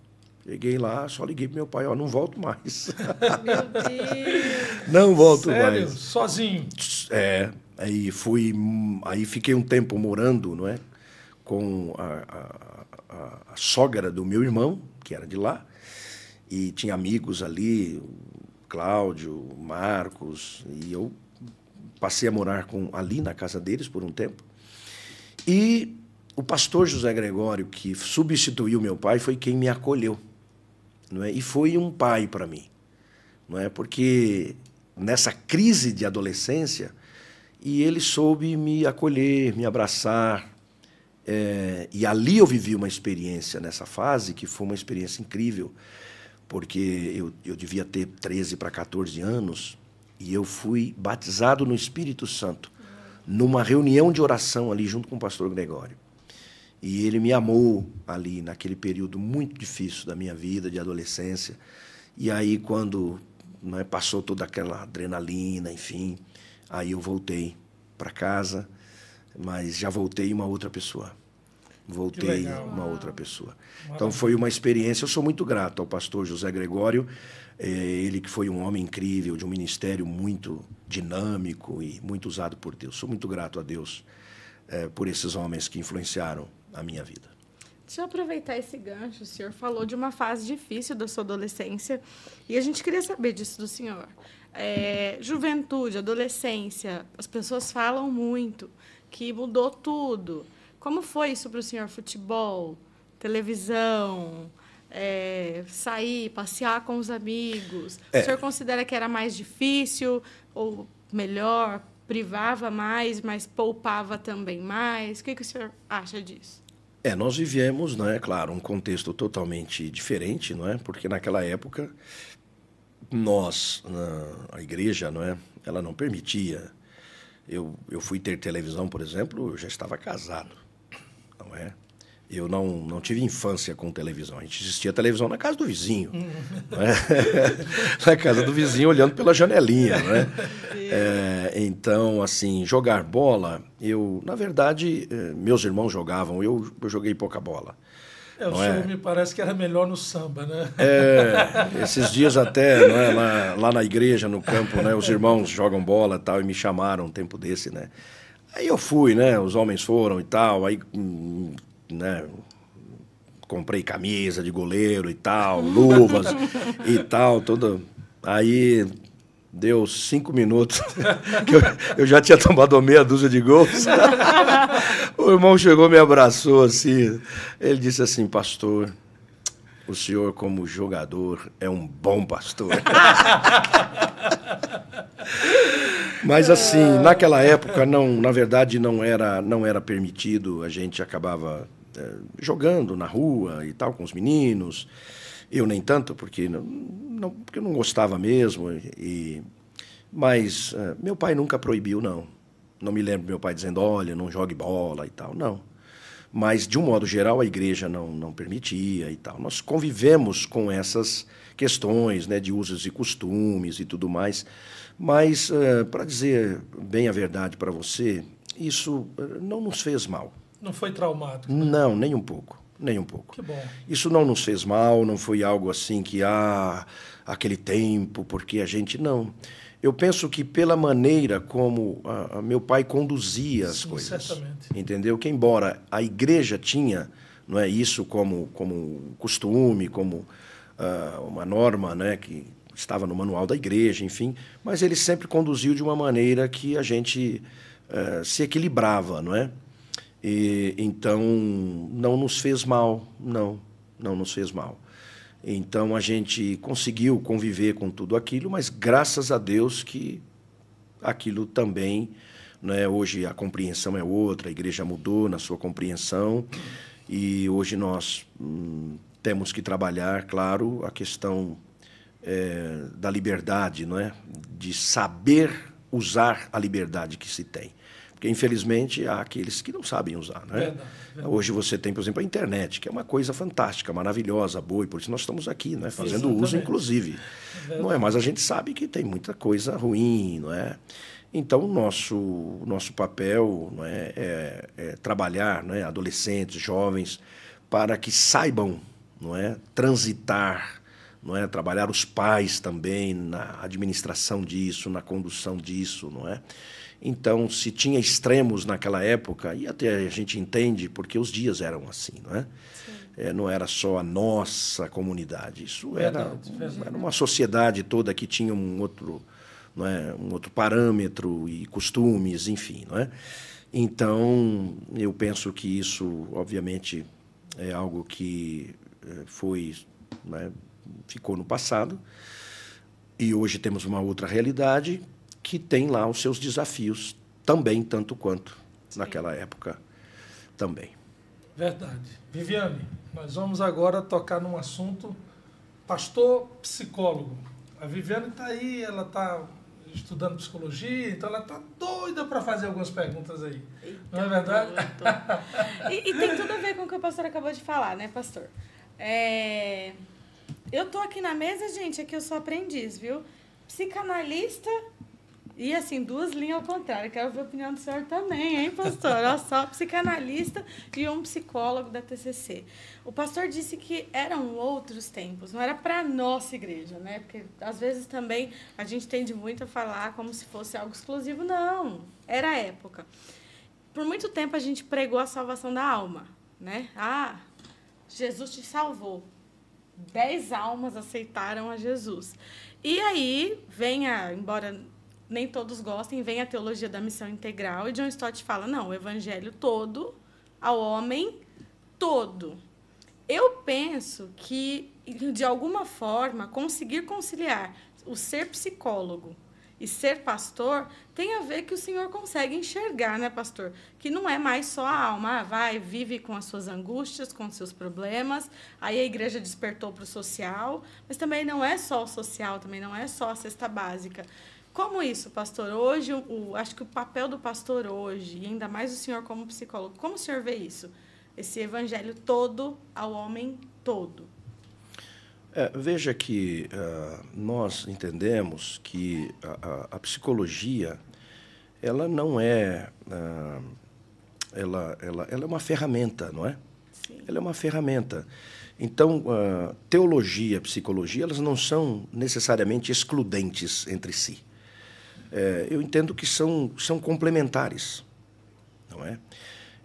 Cheguei lá, só liguei pro meu pai, ó, não volto mais. [laughs] Meu Deus! não volto Sério? mais. Sozinho? É, aí fui, aí fiquei um tempo morando, não é, com a, a a, a sogra do meu irmão, que era de lá, e tinha amigos ali, Cláudio, Marcos, e eu passei a morar com ali na casa deles por um tempo. E o pastor José Gregório, que substituiu meu pai, foi quem me acolheu. Não é? E foi um pai para mim. Não é? Porque nessa crise de adolescência, e ele soube me acolher, me abraçar, é, e ali eu vivi uma experiência nessa fase que foi uma experiência incrível, porque eu, eu devia ter 13 para 14 anos e eu fui batizado no Espírito Santo, numa reunião de oração ali junto com o pastor Gregório. E ele me amou ali, naquele período muito difícil da minha vida, de adolescência. E aí, quando né, passou toda aquela adrenalina, enfim, aí eu voltei para casa mas já voltei uma outra pessoa. Voltei uma outra pessoa. Então foi uma experiência. Eu sou muito grato ao pastor José Gregório, é, ele que foi um homem incrível, de um ministério muito dinâmico e muito usado por Deus. Sou muito grato a Deus é, por esses homens que influenciaram a minha vida. Deixa eu aproveitar esse gancho. O senhor falou de uma fase difícil da sua adolescência e a gente queria saber disso do senhor. É, juventude, adolescência, as pessoas falam muito que mudou tudo. Como foi isso para o senhor? Futebol, televisão, é, sair, passear com os amigos. É. O senhor considera que era mais difícil ou melhor? Privava mais, mas poupava também mais? O que, que o senhor acha disso? É, nós vivemos, não é claro, um contexto totalmente diferente, não é? Porque naquela época nós, a igreja, não é? Ela não permitia eu, eu fui ter televisão, por exemplo, eu já estava casado, não é? Eu não, não tive infância com televisão. A gente assistia televisão na casa do vizinho. Hum. [laughs] na casa do vizinho, olhando pela janelinha. Né? É, então, assim, jogar bola, eu, na verdade, eh, meus irmãos jogavam, eu, eu joguei pouca bola. É, o é? me parece que era melhor no samba, né? É, esses dias até, não é, lá, lá na igreja, no campo, né, os irmãos jogam bola tal, e me chamaram um tempo desse, né? Aí eu fui, né? Os homens foram e tal, aí, hum, né? Comprei camisa de goleiro e tal, luvas [laughs] e tal, toda. Aí Deu cinco minutos, [laughs] que eu, eu, já tinha tomado meia dúzia de gols. [laughs] o irmão chegou, me abraçou assim. Ele disse assim, pastor, o senhor como jogador é um bom pastor. [laughs] Mas assim, naquela época não, na verdade não era, não era permitido. A gente acabava é, jogando na rua e tal com os meninos. Eu nem tanto, porque não, não porque eu não gostava mesmo. E, mas uh, meu pai nunca proibiu, não. Não me lembro meu pai dizendo, olha, não jogue bola e tal, não. Mas, de um modo geral, a igreja não, não permitia e tal. Nós convivemos com essas questões né, de usos e costumes e tudo mais. Mas, uh, eh, para dizer bem a verdade para você, isso eh, não nos fez mal. Não foi traumático? Né? Não, nem um pouco nem um pouco. Isso não nos fez mal, não foi algo assim que ah, aquele tempo, porque a gente não. Eu penso que pela maneira como a, ah, a ah, meu pai conduzia as Sim, coisas, certamente. entendeu? Que embora a igreja tinha, não é isso como como costume, como ah, uma norma, né, que estava no manual da igreja, enfim, mas ele sempre conduziu de uma maneira que a gente eh, se equilibrava, não é? E, então, não nos fez mal, não, não nos fez mal. Então, a gente conseguiu conviver com tudo aquilo, mas graças a Deus que aquilo também. Né? Hoje a compreensão é outra, a igreja mudou na sua compreensão, e hoje nós hum, temos que trabalhar, claro, a questão é, da liberdade, não é? de saber usar a liberdade que se tem. Porque, infelizmente, há aqueles que não sabem usar. Né? Verdade, verdade. Hoje você tem, por exemplo, a internet, que é uma coisa fantástica, maravilhosa, boa, e por isso nós estamos aqui, né? fazendo Exatamente. uso, inclusive. não é? Mas a gente sabe que tem muita coisa ruim, não é? Então, nosso, nosso papel não é, é, é trabalhar não é? adolescentes, jovens, para que saibam não é? transitar, não é? trabalhar os pais também na administração disso, na condução disso, não é? Então, se tinha extremos naquela época, e até a gente entende porque os dias eram assim, não é? é não era só a nossa comunidade, isso era, era uma sociedade toda que tinha um outro, não é? um outro parâmetro e costumes, enfim, não é? Então, eu penso que isso, obviamente, é algo que eh, foi, é? ficou no passado. E hoje temos uma outra realidade que tem lá os seus desafios também, tanto quanto Sim. naquela época também. Verdade. Viviane, nós vamos agora tocar num assunto pastor psicólogo. A Viviane está aí, ela está estudando psicologia, então ela está doida para fazer algumas perguntas aí. Eita, Não é verdade? e, e, tem tudo a ver com o que o pastor acabou de falar, né, pastor? É... Eu tô aqui na mesa, gente, aqui é eu sou aprendiz, viu? Psicanalista e assim, duas linhas ao contrário. Quero ver a opinião do senhor também, hein, pastor? Olha só, psicanalista e um psicólogo da TCC. O pastor disse que eram outros tempos, não era para nossa igreja, né? Porque às vezes também a gente tende muito a falar como se fosse algo exclusivo. Não, era a época. Por muito tempo a gente pregou a salvação da alma, né? Ah, Jesus te salvou. Dez almas aceitaram a Jesus. E aí vem a, embora nem todos gostem, vem a teologia da missão integral, e John Stott fala: não, o evangelho todo ao homem todo. Eu penso que, de alguma forma, conseguir conciliar o ser psicólogo e ser pastor tem a ver que o Senhor consegue enxergar, né, pastor? Que não é mais só a alma, ah, vai, vive com as suas angústias, com os seus problemas, aí a igreja despertou para o social, mas também não é só o social, também não é só a cesta básica. Como isso, pastor? Hoje, o, acho que o papel do pastor hoje, e ainda mais o senhor como psicólogo, como o senhor vê isso? Esse evangelho todo ao homem todo. É, veja que uh, nós entendemos que a, a, a, psicologia ela não é uh, ela, ela, ela é uma ferramenta, não é? Sim. Ela é uma ferramenta. Então, uh, teologia, psicologia, elas não são necessariamente excludentes entre si é, eu entendo que são, são complementares, não é?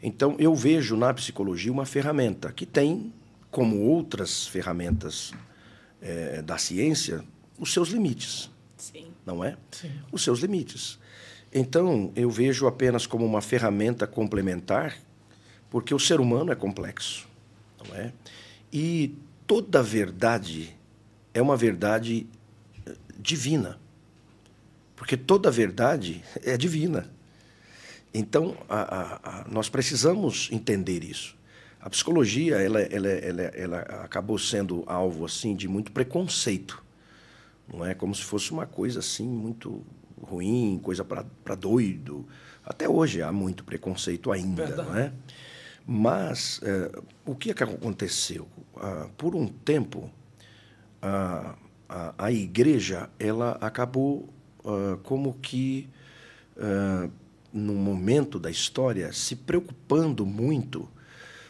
Então, eu vejo na psicologia uma ferramenta que tem, como outras ferramentas é, da ciência, os seus limites. Sim. Não é? Sim. Os seus limites. Então, eu vejo apenas como uma ferramenta complementar, porque o ser humano é complexo, não é? E toda verdade é uma verdade eh, divina. Porque toda verdade é divina. Então, a, a, a, nós precisamos entender isso. A psicologia ela, ela, ela, ela, acabou sendo alvo assim de muito preconceito. Não é como se fosse uma coisa assim muito ruim, coisa para doido. Até hoje há muito preconceito ainda, Verdade. não é? Mas é, o que, é que aconteceu? Ah, por um tempo, a, a, a igreja ela acabou ah, como que, uh, num momento da história, se preocupando muito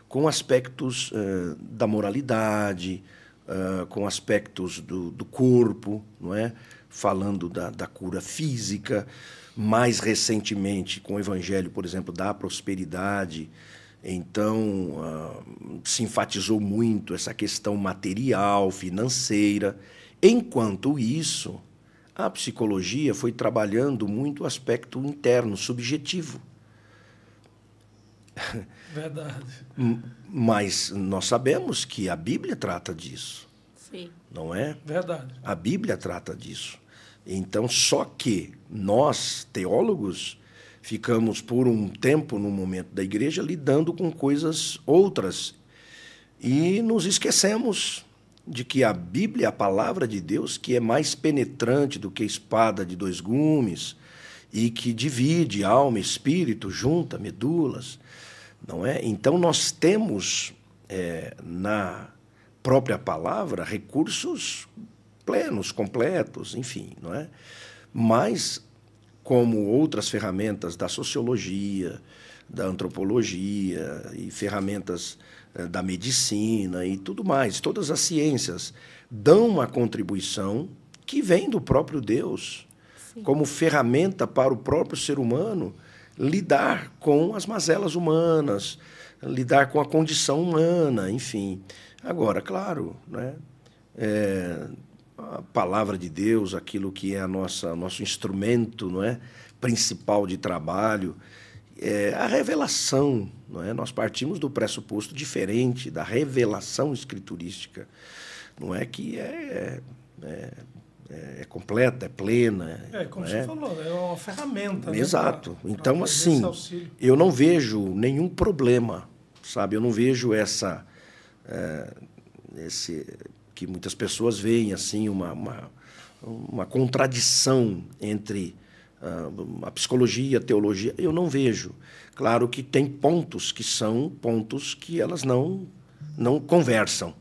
com aspectos uh, da moralidade, uh, com aspectos do, do, corpo, não é? falando da, da, cura física, mais recentemente com o evangelho, por exemplo, da prosperidade. Então, uh, se enfatizou muito essa questão material, financeira. Enquanto isso, a psicologia foi trabalhando muito o aspecto interno, subjetivo. Verdade. Mas nós sabemos que a Bíblia trata disso. Sim. Não é? Verdade. A Bíblia trata disso. Então, só que nós, teólogos, ficamos por um tempo no momento da igreja lidando com coisas outras e nos esquecemos de que a Bíblia, a palavra de Deus, que é mais penetrante do que a espada de dois gumes e que divide alma, espírito, junta medulas, não é? Então nós temos é, na própria palavra recursos plenos, completos, enfim, não é? Mas como outras ferramentas da sociologia, da antropologia e ferramentas eh, da medicina e tudo mais, todas as ciências dão uma contribuição que vem do próprio Deus, Sim. como ferramenta para o próprio ser humano lidar com as mazelas humanas, lidar com a condição humana, enfim. Agora, claro, né? É, a palavra de Deus, aquilo que é a nossa nosso instrumento, não é, principal de trabalho, é, a revelação. Não é? Nós partimos do pressuposto diferente da revelação escriturística, não é que é, é, é, é completa, é plena. É, como você é? falou, é uma ferramenta. Né, Exato. Né, pra, então, pra assim, eu não vejo nenhum problema, sabe? Eu não vejo essa. É, esse, que muitas pessoas veem assim uma, uma, uma contradição entre ah, a psicologia, a teologia, eu não vejo. Claro que tem pontos que são pontos que elas não, não conversam.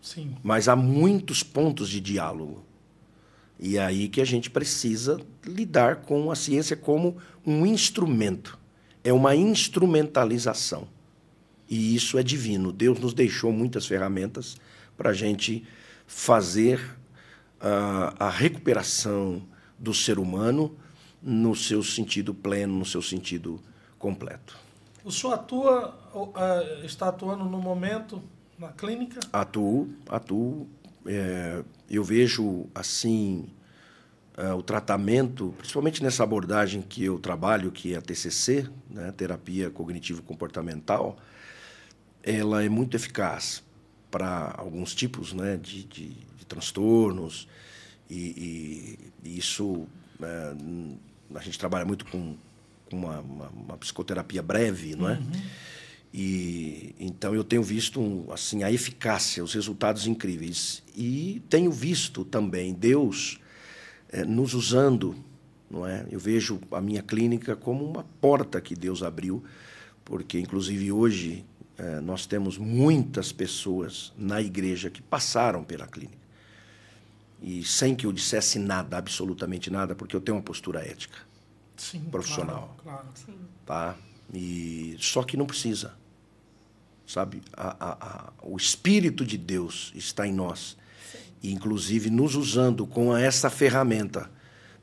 Sim. Mas há muitos pontos de diálogo. E é aí que a gente precisa lidar com a ciência como um instrumento. É uma instrumentalização. E isso é divino. Deus nos deixou muitas ferramentas para a gente fazer uh, a recuperação do ser humano no seu sentido pleno, no seu sentido completo. O senhor atua, é, está atuando no momento na clínica? Atuo, atuo. É, eu vejo assim é, o tratamento, principalmente nessa abordagem que eu trabalho, que é a TCC, né, terapia cognitivo-comportamental, ela é muito eficaz para alguns tipos né, de, de, de transtornos e, e, isso é, a gente trabalha muito com, com uma, uma, uma, psicoterapia breve, não é? Uhum. E então eu tenho visto assim a eficácia, os resultados incríveis e tenho visto também Deus é, nos usando, não é? Eu vejo a minha clínica como uma porta que Deus abriu, porque inclusive hoje é, nós temos muitas pessoas na igreja que passaram pela clínica e sem que eu dissesse nada, absolutamente nada, porque eu tenho uma postura ética, Sim, profissional, claro, claro. tá? E só que não precisa, sabe? A, a, a, o espírito de Deus está em nós, e inclusive nos usando com essa ferramenta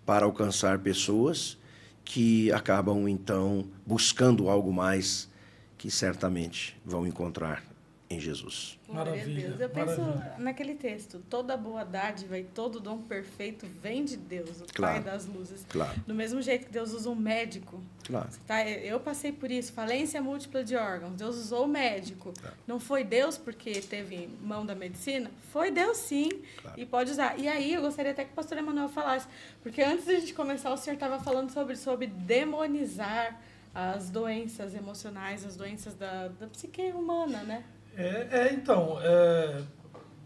para alcançar pessoas que acabam então buscando algo mais que certamente vão encontrar em Jesus. Maravilha. Deus. Eu penso Maravilha. naquele texto: toda boa dádiva e todo dom perfeito vem de Deus, o claro. Pai das luzes. Claro. Do mesmo jeito que Deus usa um médico. Claro. Tá, eu passei por isso, falência múltipla de órgãos. Deus usou o médico. Claro. Não foi Deus porque teve mão da medicina? Foi Deus sim. Claro. E pode usar. E aí eu gostaria até que o pastor Emanuel falasse, porque antes da gente começar, o senhor estava falando sobre, sobre demonizar as doenças emocionais, as doenças da, da psique humana, né? É, é então, é,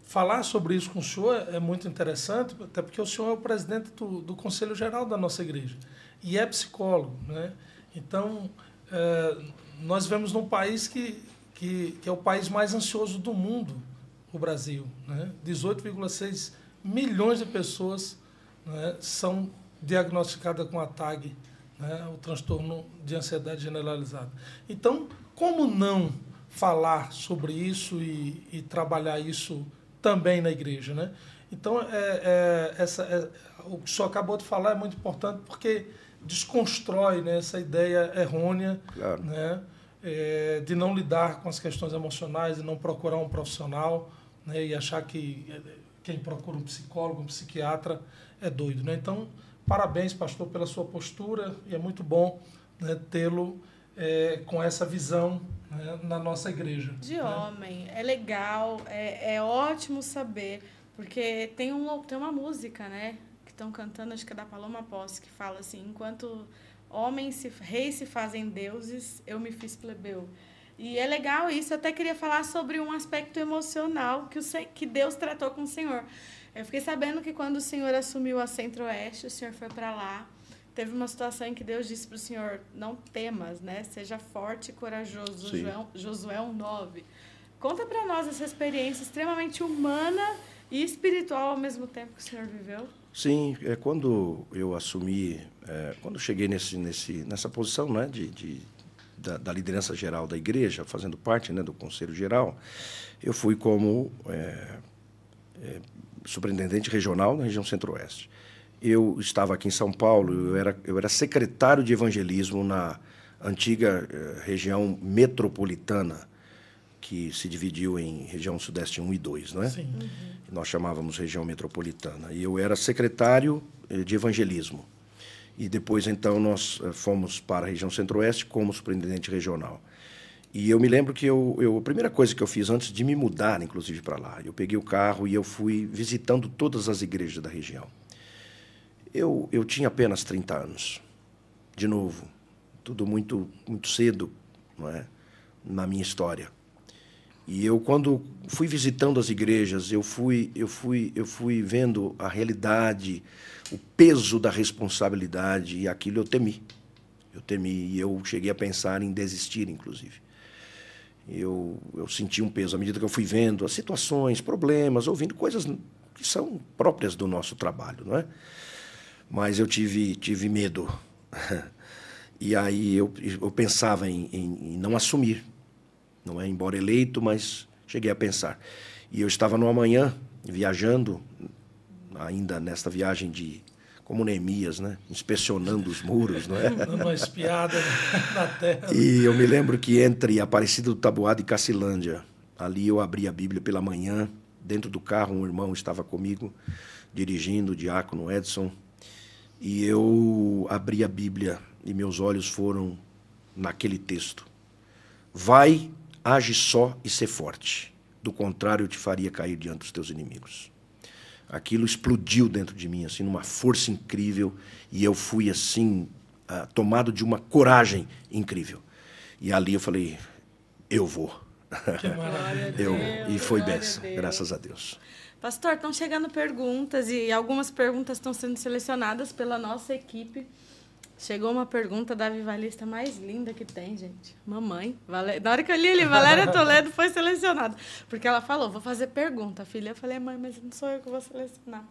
falar sobre isso com o senhor é muito interessante, até porque o senhor é o presidente do, do Conselho Geral da nossa igreja e é psicólogo, né? Então, é, nós vemos num país que, que, que, é o país mais ansioso do mundo, o Brasil, né? 18,6 milhões de pessoas né, são diagnosticadas com a TAG, né, o transtorno de ansiedade generalizada. Então, como não falar sobre isso e, e trabalhar isso também na igreja, né? Então, é, é, essa, é, o que o senhor acabou de falar é muito importante porque desconstrói né, essa ideia errônea claro. né, é, de não lidar com as questões emocionais e não procurar um profissional né, e achar que é, quem procura um psicólogo, um psiquiatra é doido. Né? Então, parabéns, pastor, pela sua postura e é muito bom né, tê-lo é, com essa visão né, na nossa igreja. De né? homem. É legal, é, é ótimo saber, porque tem, um, tem uma música, né? Que estão cantando, acho que é da Paloma Posse, que fala assim: enquanto homens se, reis se fazem deuses, eu me fiz plebeu. E é legal isso. Eu até queria falar sobre um aspecto emocional que, o, que Deus tratou com o Senhor. Eu fiquei sabendo que quando o Senhor assumiu a Centro-Oeste, o Senhor foi para lá Teve uma situação em que Deus disse para o Senhor: não temas, né? Seja forte e corajoso. João Josué 1,9. Conta para nós essa experiência extremamente humana e espiritual ao mesmo tempo que o Senhor viveu. Sim, é quando eu assumi, é, quando cheguei nesse, nesse, nessa posição né, de, de da, da, liderança geral da igreja, fazendo parte né, do conselho geral, eu fui como é, é, superintendente regional na região centro-oeste. Eu estava aqui em São Paulo, eu era, eu era secretário de evangelismo na antiga eh, região metropolitana, que se dividiu em região sudeste 1 e 2, não é? Sim. Uhum. Nós chamávamos região metropolitana. E eu era secretário eh, de evangelismo. E depois, então, nós eh, fomos para a região centro-oeste como superintendente regional. E eu me lembro que eu, eu, a primeira coisa que eu fiz antes de me mudar, inclusive, para lá, eu peguei o carro e eu fui visitando todas as igrejas da região. Eu, eu tinha apenas 30 anos. De novo, tudo muito, muito cedo não é? na minha história. E eu, quando fui visitando as igrejas, eu fui, eu fui, eu fui vendo a realidade, o peso da responsabilidade, e aquilo eu temi. Eu temi, e eu cheguei a pensar em desistir, inclusive. Eu, eu senti um peso à medida que eu fui vendo as situações, problemas, ouvindo coisas que são próprias do nosso trabalho, não é? Mas eu tive, tive medo. [laughs] e aí eu, eu pensava em, em, em não assumir. Não é embora eleito, mas cheguei a pensar. E eu estava no amanhã, viajando, ainda nesta viagem de como Neemias, né? Inspecionando os muros, não é? [laughs] uma espiada [laughs] na terra. E eu me lembro que entre Aparecida do Taboado e Cacilândia, ali eu abri a Bíblia pela manhã, dentro do carro um irmão estava comigo, dirigindo, o diácono Edson, e eu abri a Bíblia e meus olhos foram naquele texto. Vai, age só e ser forte. Do contrário, eu te faria cair diante dos teus inimigos. Aquilo explodiu dentro de mim, assim, numa força incrível, e eu fui, assim, ah, tomado de uma coragem incrível. E ali eu falei: eu vou. [laughs] eu, e foi dessa graças a Deus. Pastor, estão chegando perguntas e algumas perguntas estão sendo selecionadas pela nossa equipe. Chegou uma pergunta da vivalista mais linda que tem, gente. Mamãe. Valéria... Na hora que eu li ali, Valéria Toledo foi selecionada. Porque ela falou, vou fazer pergunta, filha. Eu falei, mãe, mas não sou eu que vou selecionar.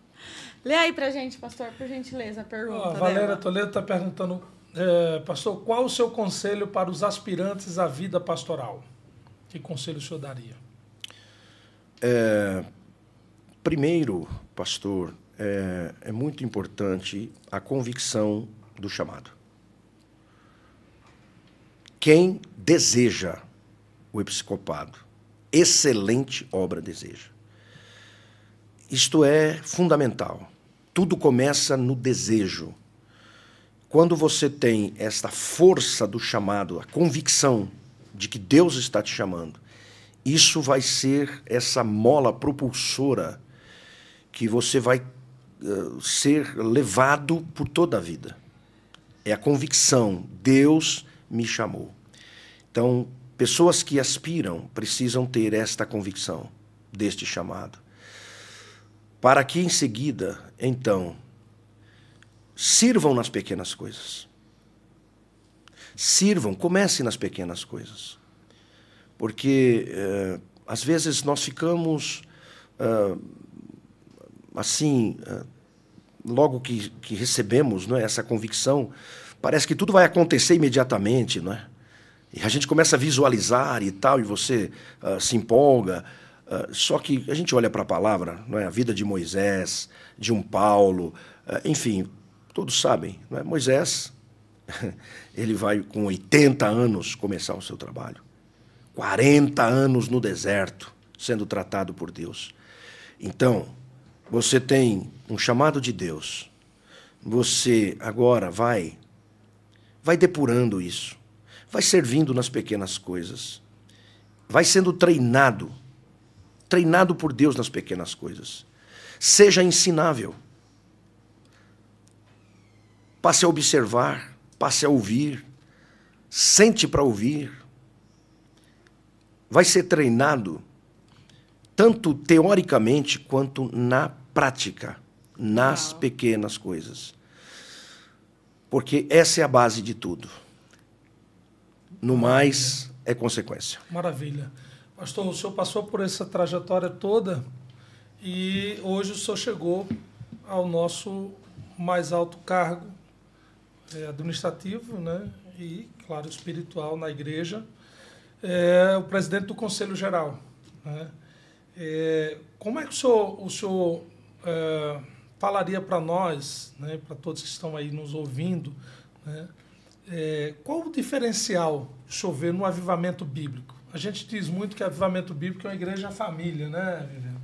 Lê aí pra gente, pastor, por gentileza, a pergunta. Oh, Valéria dela. Toledo está perguntando, é, pastor, qual o seu conselho para os aspirantes à vida pastoral? Que conselho o senhor daria? É, Primeiro, pastor, é, é muito importante a convicção do chamado. Quem deseja o episcopado, excelente obra deseja. Isto é fundamental. Tudo começa no desejo. Quando você tem esta força do chamado, a convicção de que Deus está te chamando, isso vai ser essa mola propulsora que você vai uh, ser levado por toda a vida. É a convicção, Deus me chamou. Então, pessoas que aspiram precisam ter esta convicção deste chamado. Para que em seguida, então, sirvam nas pequenas coisas. Sirvam, comece nas pequenas coisas. Porque uh, às vezes nós ficamos uh, assim, ah, logo que, que recebemos não é, essa convicção, parece que tudo vai acontecer imediatamente, não é? E a gente começa a visualizar e tal, e você uh, se empolga. Uh, só que a gente olha para a palavra, não é? a vida de Moisés, de um Paulo, uh, enfim, todos sabem. Não é? Moisés, [laughs] ele vai com 80 anos começar o seu trabalho. 40 anos no deserto, sendo tratado por Deus. Então, você tem um chamado de Deus. Você agora vai vai depurando isso. Vai servindo nas pequenas coisas. Vai sendo treinado. Treinado por Deus nas pequenas coisas. Seja ensinável. Passe a observar, passe a ouvir, sente para ouvir. Vai ser treinado tanto teoricamente quanto na prática nas Uau. pequenas coisas. Porque essa é a base de tudo. No mais, é consequência. Maravilha. Pastor, o senhor passou por essa trajetória toda e hoje o senhor chegou ao nosso mais alto cargo é, administrativo né? e, claro, espiritual na igreja, é, o presidente do Conselho Geral. Né? É, como é que o senhor, o senhor é, falaria para nós, né, para todos que estão aí nos ouvindo, né, é, qual o diferencial chover no avivamento bíblico? A gente diz muito que avivamento bíblico é uma igreja família, né, Viviane?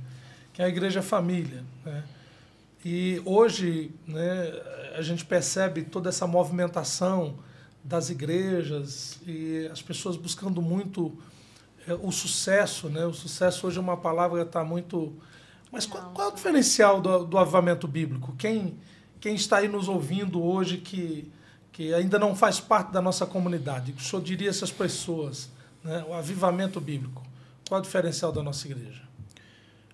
Que é a igreja família. Né? E hoje né, a gente percebe toda essa movimentação das igrejas e as pessoas buscando muito é, o sucesso. Né? O sucesso hoje é uma palavra que está muito mas qual, qual, é o diferencial do, do avivamento bíblico? Quem, quem está aí nos ouvindo hoje que, que ainda não faz parte da nossa comunidade, o senhor diria essas pessoas, né? o avivamento bíblico, qual é o diferencial da nossa igreja?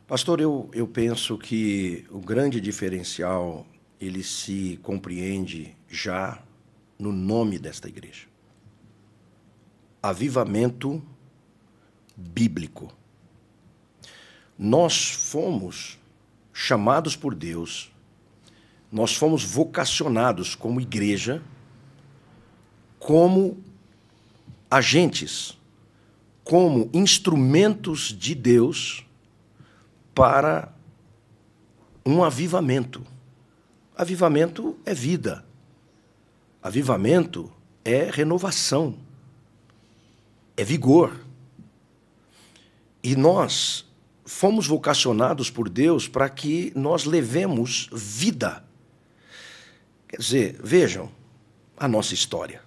Pastor, eu, eu penso que o grande diferencial ele se compreende já no nome desta igreja. Avivamento bíblico. Nós fomos chamados por Deus, nós fomos vocacionados como igreja, como agentes, como instrumentos de Deus para um avivamento. Avivamento é vida. Avivamento é renovação. É vigor. E nós fomos vocacionados por Deus para que nós levemos vida. Quer dizer, vejam a nossa história.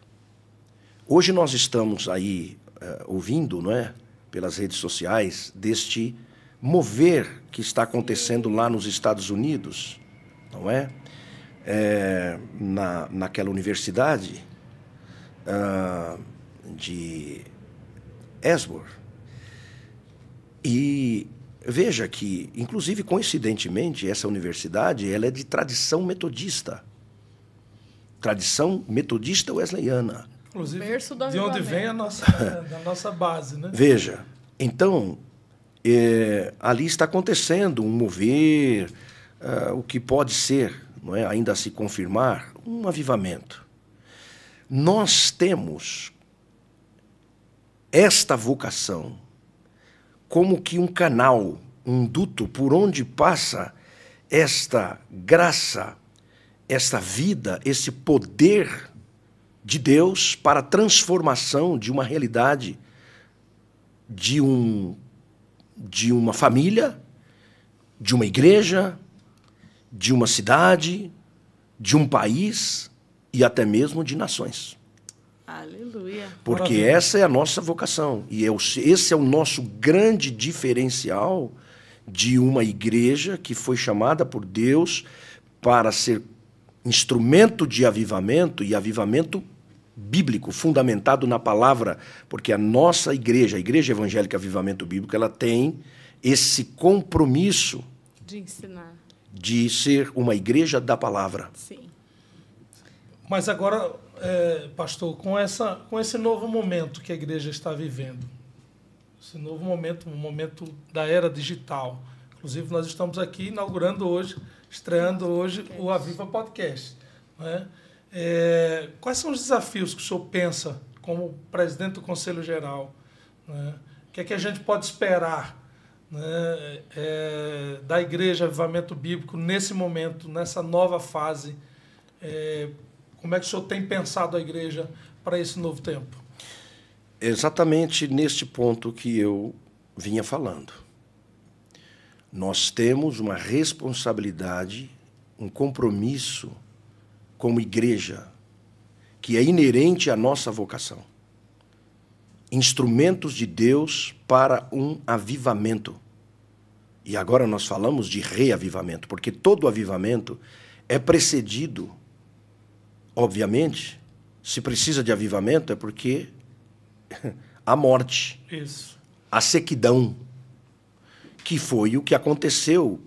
Hoje nós estamos aí eh, ouvindo, não é, pelas redes sociais deste mover que está acontecendo lá nos Estados Unidos, não é? é na, naquela universidade uh, de Esbor. E Veja que, inclusive, coincidentemente, essa universidade ela é de tradição metodista. Tradição metodista wesleyana. Inclusive, de onde vem a nossa, [laughs] a nossa base, né? Veja, então, é, ali está acontecendo um mover, uh, o que pode ser, não é, ainda se confirmar, um avivamento. Nós temos esta vocação como que um canal, um duto por onde passa esta graça, esta vida, esse poder de Deus para a transformação de uma realidade, de um de uma família, de uma igreja, de uma cidade, de um país e até mesmo de nações. Aleluia. Porque Maravilha. essa é a nossa vocação. E é o, esse é o nosso grande diferencial de uma igreja que foi chamada por Deus para ser instrumento de avivamento e avivamento bíblico, fundamentado na palavra, porque a nossa igreja, a Igreja Evangélica Avivamento Bíblico, ela tem esse compromisso de ensinar, de ser uma igreja da palavra. Sim. Mas agora, é, pastor, com, essa, com esse novo momento que a igreja está vivendo, esse novo momento, o um momento da era digital. Inclusive, nós estamos aqui inaugurando hoje, estreando hoje o Aviva Podcast. Né? É, quais são os desafios que o senhor pensa como presidente do Conselho Geral? Né? O que é que a gente pode esperar né? é, da Igreja Avivamento Bíblico nesse momento, nessa nova fase? É, como é que o senhor tem pensado a igreja para esse novo tempo? Exatamente neste ponto que eu vinha falando. Nós temos uma responsabilidade, um compromisso como igreja, que é inerente à nossa vocação. Instrumentos de Deus para um avivamento. E agora nós falamos de reavivamento, porque todo avivamento é precedido obviamente, se precisa de avivamento é porque a [laughs] morte, Isso. a sequidão, que foi o que aconteceu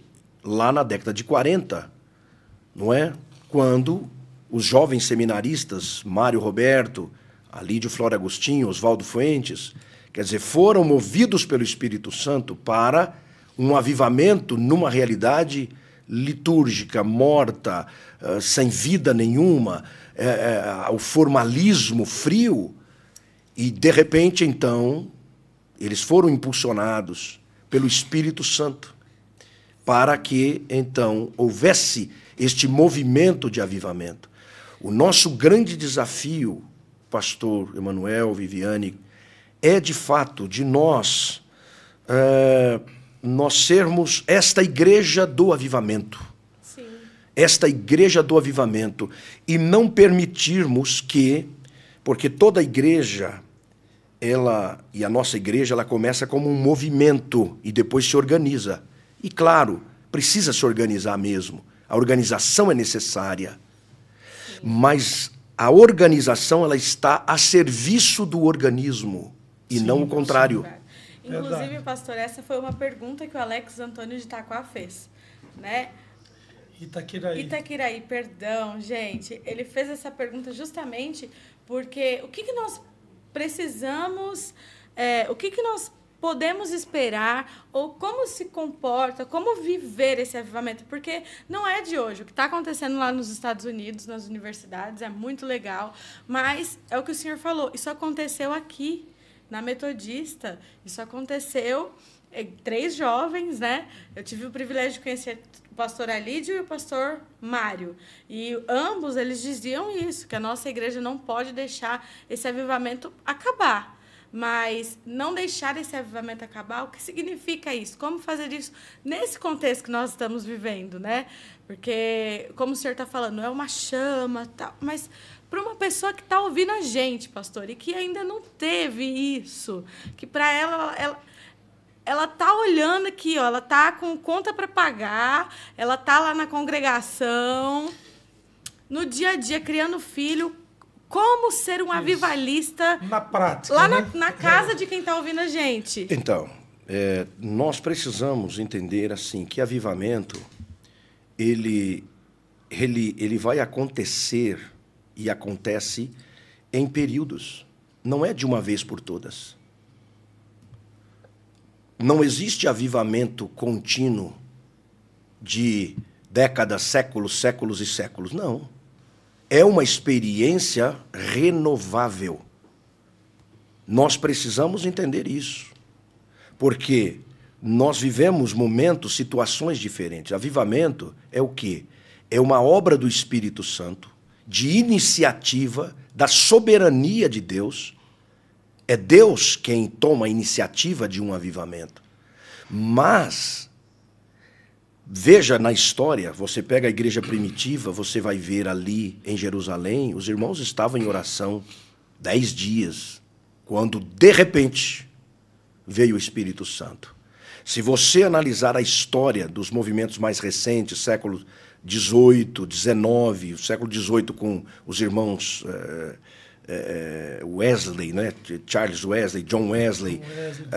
lá na década de 40, não é? Quando os jovens seminaristas, Mário Roberto, Alídio Flora Agostinho, Oswaldo Fuentes, quer dizer, foram movidos pelo Espírito Santo para um avivamento numa realidade litúrgica, morta, eh, sem vida nenhuma, eh, eh, o formalismo frio, e de repente, então, eles foram impulsionados pelo Espírito Santo para que, então, houvesse este movimento de avivamento. O nosso grande desafio, pastor Emanuel, Viviane, é de fato de nós nós sermos esta igreja do avivamento. Sim. Esta igreja do avivamento. E não permitirmos que, porque toda igreja, ela, e a nossa igreja, ela começa como um movimento e depois se organiza. E claro, precisa se organizar mesmo. A organização é necessária. Sim. Mas a organização ela está a serviço do organismo e sim, não o contrário. Sim, Inclusive, Verdade. pastor, essa foi uma pergunta que o Alex Antônio de Itaquá fez, né? Itaquiraí. Itaquiraí, perdão, gente. Ele fez essa pergunta justamente porque o que, que nós precisamos, é, o que, que nós podemos esperar ou como se comporta, como viver esse avivamento, porque não é de hoje. O que está acontecendo lá nos Estados Unidos, nas universidades, é muito legal, mas é o que o senhor falou, isso aconteceu aqui na Metodista. Isso aconteceu, é, três jovens, né? Eu tive o privilégio de conhecer o pastor Alídio e o pastor Mário. E ambos eles diziam isso, que a nossa igreja não pode deixar esse avivamento acabar. Mas não deixar esse avivamento acabar, o que significa isso? Como fazer isso nesse contexto que nós estamos vivendo, né? Porque, como o senhor está falando, é uma chama, tal, mas para uma pessoa que está ouvindo a gente, pastor, e que ainda não teve isso, que para ela, ela ela tá olhando aqui, ó, ela tá com conta para pagar, ela tá lá na congregação, no dia a dia criando filho, como ser um avivalista na prática, lá né? na, na, casa é. de quem está ouvindo a gente. Então, é, nós precisamos entender assim que avivamento ele ele ele vai acontecer e acontece em períodos, não é de uma vez por todas. Não existe avivamento contínuo de décadas, séculos, séculos e séculos. Não. É uma experiência renovável. Nós precisamos entender isso. Porque nós vivemos momentos, situações diferentes. Avivamento é o quê? É uma obra do Espírito Santo de iniciativa, da soberania de Deus. É Deus quem toma a iniciativa de um avivamento. Mas, veja na história, você pega a igreja primitiva, você vai ver ali em Jerusalém, os irmãos estavam em oração dez dias, quando de repente veio o Espírito Santo. Se você analisar a história dos movimentos mais recentes, séculos XVIII, XIX, o século XVIII com os irmãos eh, eh, eh, Wesley, né? Charles Wesley, John Wesley, Wesley.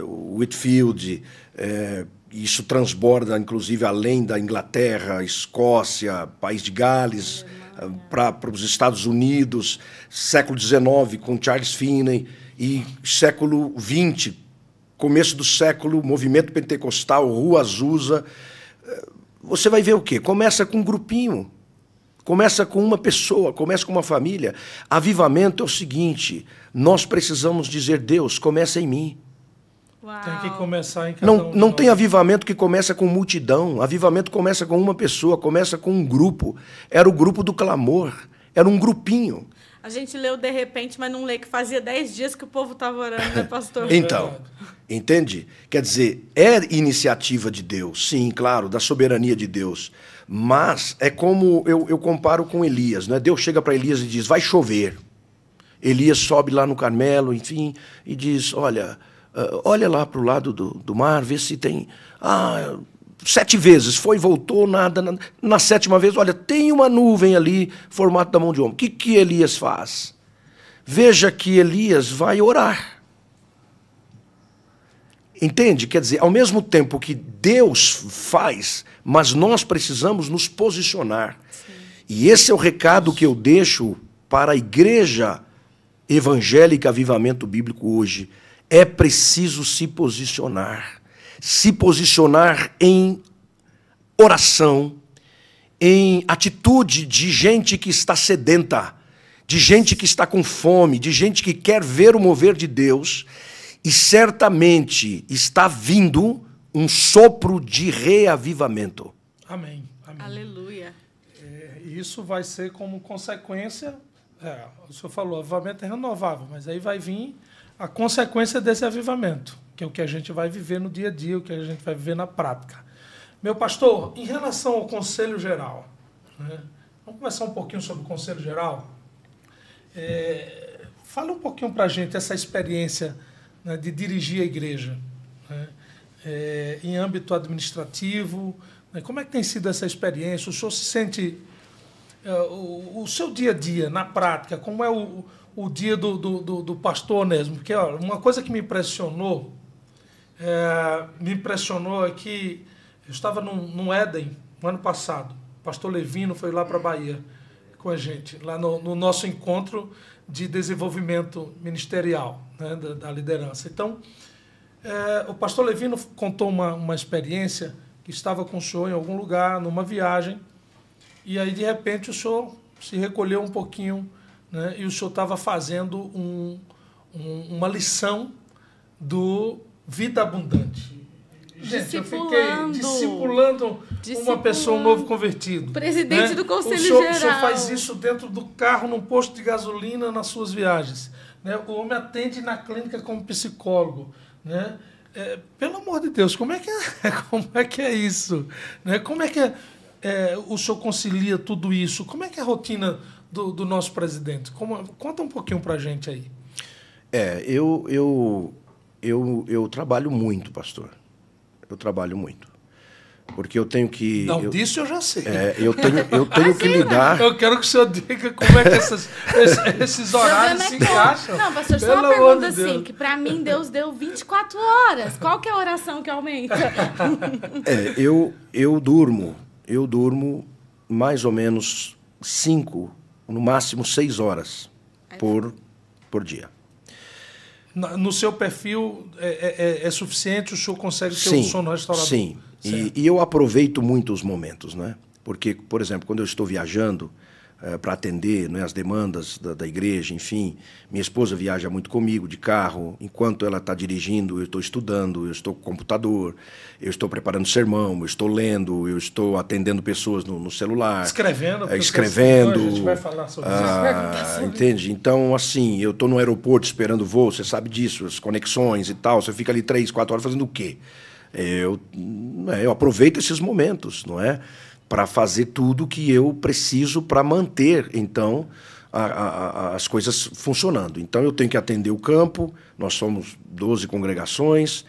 Uh, Whitfield. isso transborda, inclusive, além da Inglaterra, Escócia, País de Gales, para os Estados Unidos, século XIX com Charles Finney e século XX, começo do século, movimento pentecostal, Rua Azusa você vai ver o quê? Começa com um grupinho, começa com uma pessoa, começa com uma família. Avivamento é o seguinte: nós precisamos dizer, Deus, começa em mim. Uau. Tem que começar em cada Não, um não tem avivamento que começa com multidão. Avivamento começa com uma pessoa, começa com um grupo. Era o grupo do clamor, era um grupinho. A gente leu de repente, mas não lê que fazia dez dias que o povo estava orando, né, pastor? [laughs] então, entende? Quer dizer, é iniciativa de Deus, sim, claro, da soberania de Deus. Mas é como eu, eu comparo com Elias, né? Deus chega para Elias e diz: vai chover. Elias sobe lá no Carmelo, enfim, e diz: olha, ah, olha lá para o lado do, do mar, vê se tem. Ah, sete vezes, foi, voltou, nada, nada. Na sétima vez, olha, tem uma nuvem ali, formato da mão de homem. O que, que Elias faz? Veja que Elias vai orar. Entende? Quer dizer, ao mesmo tempo que Deus faz, mas nós precisamos nos posicionar. Sim. E esse é o recado que eu deixo para a igreja evangélica Avivamento Bíblico hoje. É preciso se posicionar se posicionar em oração, em atitude de gente que está sedenta, de gente que está com fome, de gente que quer ver o mover de Deus, e certamente está vindo um sopro de reavivamento. Amém. Amém. Aleluia. É, isso vai ser como consequência. É, o senhor falou, avivamento é renovável, mas aí vai vir a consequência desse avivamento que é o que a gente vai viver no dia a dia, o que a gente vai viver na prática. Meu pastor, em relação ao Conselho Geral, né? vamos começar um pouquinho sobre o Conselho Geral. É, fala um pouquinho para a gente essa experiência né, de dirigir a igreja né? é, em âmbito administrativo. Né, como é que tem sido essa experiência? O senhor se sente. É, o, o, seu dia a dia, na prática, como é o, o dia do, do, do, do pastor mesmo? Porque ó, uma coisa que me impressionou é, me impressionou aqui. Eu estava num, num Éden, no ano passado. O pastor Levino foi lá para a Bahia com a gente, lá no, no, nosso encontro de desenvolvimento ministerial, né, da, da, liderança. Então, é, o pastor Levino contou uma, uma experiência que estava com o senhor em algum lugar, numa viagem, e aí, de repente, o senhor se recolheu um pouquinho né, e o senhor estava fazendo um, um, uma lição do vida abundante. Gente, eu fiquei discipulando, uma pessoa, um novo convertido. Presidente né? do Conselho o senhor, Geral. O senhor faz isso dentro do carro, num posto de gasolina, nas suas viagens. Né? O homem atende na clínica como psicólogo. Né? É, pelo amor de Deus, como é que é, [laughs] como é, que é isso? Né? Como é que é, é, o senhor concilia tudo isso? Como é que é a rotina do, do nosso presidente? Como, conta um pouquinho para gente aí. É, eu, eu eu, eu trabalho muito, pastor. Eu trabalho muito. Porque eu tenho que. Não, eu, disso eu já sei. É, eu tenho, eu tenho assim, que lidar. Eu quero que o senhor diga como é que essas, esses, esses horários se é encaixam. Não, pastor, só uma pergunta assim: que para mim Deus deu 24 horas. Qual que é a oração que aumenta? É, eu, eu durmo. Eu durmo mais ou menos 5, no máximo 6 horas por, por dia no seu perfil é, é, é, é suficiente, o senhor consegue ser sim, o sono restaurador. Sim, e, e, eu aproveito muito os momentos, né? Porque, por exemplo, quando eu estou viajando, eh, para atender né, as demandas da, da, igreja, enfim. Minha esposa viaja muito comigo de carro. Enquanto ela está dirigindo, eu estou estudando, eu estou com computador, eu estou preparando sermão, eu estou lendo, eu estou atendendo pessoas no, no celular. Escrevendo. É, escrevendo. a gente vai falar sobre ah, isso. entende? Então, assim, eu estou no aeroporto esperando voo, você sabe disso, as conexões e tal. Você fica ali três, quatro horas fazendo o quê? Eu, né, eu aproveito esses momentos, não é? para fazer tudo que eu preciso para manter, então, a, a, as coisas funcionando. Então, eu tenho que atender o campo, nós somos 12 congregações,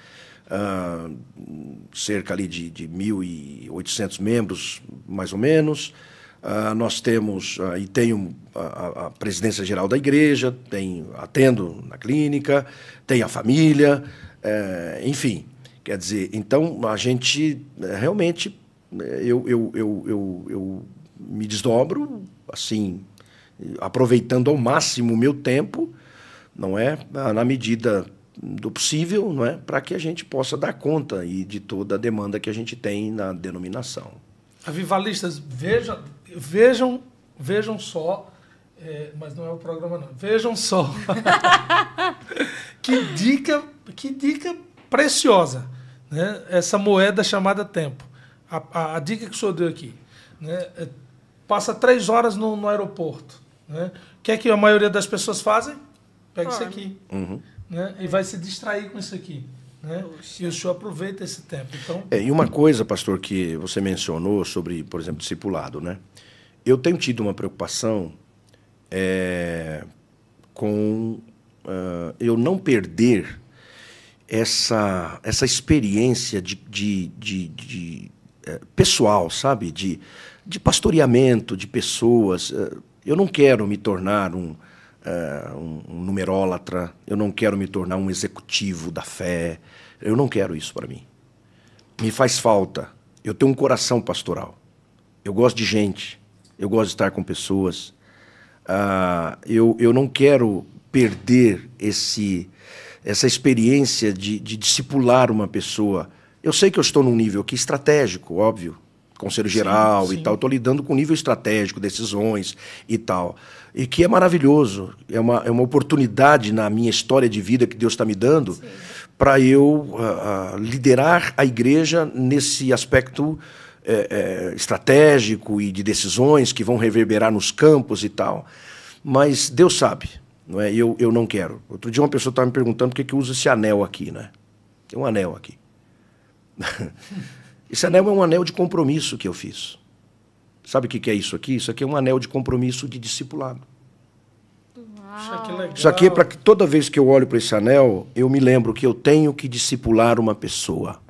uh, cerca ali de, de 1.800 membros, mais ou menos. Uh, nós temos, uh, e tenho a, a, presidência geral da igreja, tenho, atendo na clínica, tenho a família, eh, enfim. Quer dizer, então a gente eh, realmente eu, eu, eu, eu, eu me desdobro, assim, aproveitando ao máximo o meu tempo, não é? Na medida do possível, não é? Para que a gente possa dar conta e de toda a demanda que a gente tem na denominação. Avivalistas, vejam, vejam, vejam só, é, mas não é o programa não. Vejam só. [laughs] que dica, que dica preciosa, né? Essa moeda chamada tempo a, a, a dica que o senhor deu aqui, né? É, passa três horas no, no aeroporto. Né? O que é que a maioria das pessoas fazem? Pega isso aqui. Uhum. Né? E vai se distrair com isso aqui. Né? E o senhor aproveita esse tempo. Então... É, e uma coisa, pastor, que você mencionou sobre, por exemplo, discipulado. Né? Eu tenho tido uma preocupação é, com uh, eu não perder essa, essa experiência de, de, de, de eh, pessoal, sabe? De, de pastoreamento de pessoas. Eh, eu não quero me tornar um, eh, um numerólatra, eu não quero me tornar um executivo da fé, eu não quero isso para mim. Me faz falta. Eu tenho um coração pastoral. Eu gosto de gente, eu gosto de estar com pessoas. Uh, eu, eu não quero perder esse, essa experiência de, de discipular uma pessoa eu sei que eu estou num nível aqui estratégico, óbvio, conselho geral sim, sim. e tal. Estou lidando com nível estratégico, decisões e tal. E que é maravilhoso, é uma, é uma oportunidade na minha história de vida que Deus está me dando para eu uh, liderar a igreja nesse aspecto é, é, estratégico e de decisões que vão reverberar nos campos e tal. Mas Deus sabe, não é? Eu, eu não quero. Outro dia uma pessoa estava me perguntando por que, que usa esse anel aqui, né? Tem um anel aqui. Esse [laughs] anel é um anel de compromisso que eu fiz. Sabe o que é isso aqui? Isso aqui é um anel de compromisso de discipulado. Uau. Isso aqui é para que toda vez que eu olho para esse anel, eu me lembro que eu tenho que discipular uma pessoa.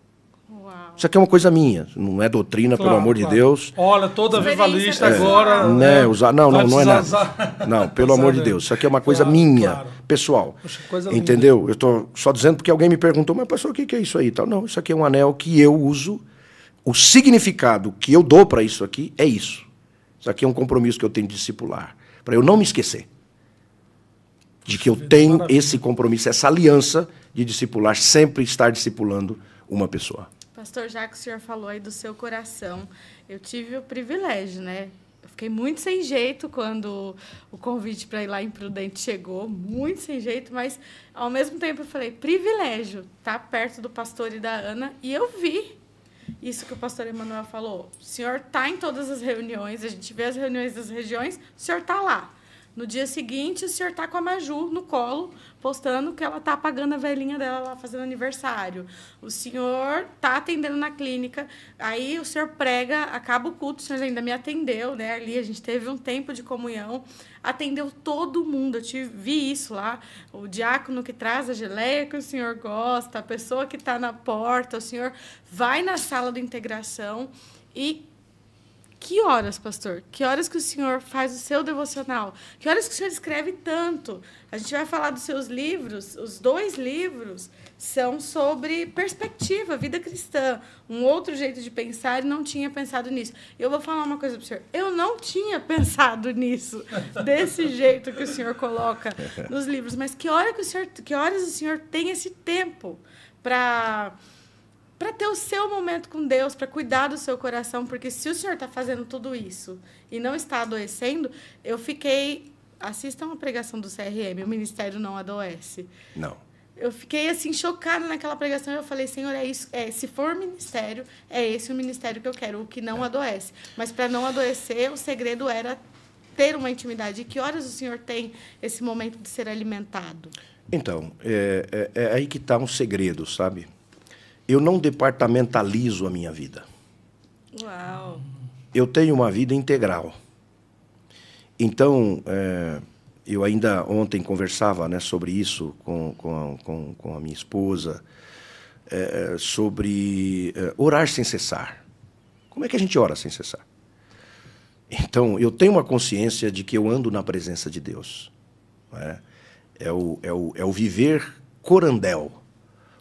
Isso aqui é uma coisa minha, não é doutrina, claro, pelo amor claro. de Deus. Olha, toda vivalista é, agora. Né, usar, não, não, não é nada. Não, pelo amor de Deus. Isso aqui é uma coisa claro, minha, pessoal. Poxa, coisa Entendeu? Minha. Eu estou só dizendo porque alguém me perguntou, mas pastor, o que, que é isso aí? Tal, não, isso aqui é um anel que eu uso. O significado que eu dou para isso aqui é isso. Isso aqui é um compromisso que eu tenho de discipular, para eu não me esquecer de que eu tenho esse compromisso, essa aliança de discipular, sempre estar discipulando uma pessoa. Pastor, já que o senhor falou aí do seu coração, eu tive o privilégio, né? Eu fiquei muito sem jeito quando o convite para ir lá em Prudente chegou, muito sem jeito, mas ao mesmo tempo eu falei, privilégio, tá perto do pastor e da Ana, e eu vi isso que o pastor Emanuel falou. O senhor tá em todas as reuniões, a gente vê as reuniões das regiões, o senhor tá lá. No dia seguinte, o senhor tá com a Maju no colo, postando que ela tá pagando a velhinha dela lá fazendo aniversário. O senhor tá atendendo na clínica, aí o senhor prega, acaba o culto, o senhor ainda me atendeu, né? Ali a gente teve um tempo de comunhão, atendeu todo mundo. Eu tive, vi isso lá, o diácono que traz a geleia que o senhor gosta, a pessoa que tá na porta, o senhor vai na sala de integração e que horas, pastor? Que horas que o senhor faz o seu devocional? Que horas que o senhor escreve tanto? A gente vai falar dos seus livros. Os dois livros são sobre perspectiva, vida cristã, um outro jeito de pensar e não tinha pensado nisso. Eu vou falar uma coisa para o senhor. Eu não tinha [laughs] pensado nisso desse jeito que o senhor coloca nos livros. Mas que hora que o senhor, que horas o senhor tem esse tempo para para ter o seu momento com Deus, para cuidar do seu coração, porque se o senhor está fazendo tudo isso e não está adoecendo, eu fiquei. Assistam a pregação do CRM, o Ministério não adoece. Não. Eu fiquei assim chocada naquela pregação. Eu falei, Senhor, é isso. É, se for ministério, é esse o ministério que eu quero, o que não é. adoece. Mas para não adoecer, o segredo era ter uma intimidade. E que horas o Senhor tem esse momento de ser alimentado? Então, é, é, é aí que está um segredo, sabe? eu não departamentalizo a minha vida. Uau! Eu tenho uma vida integral. Então, é, eu ainda ontem conversava né, sobre isso com, com, a, com, com a minha esposa, é, sobre é, orar sem cessar. Como é que a gente ora sem cessar? Então, eu tenho uma consciência de que eu ando na presença de Deus. É? é, o, é, o, é o viver corandel.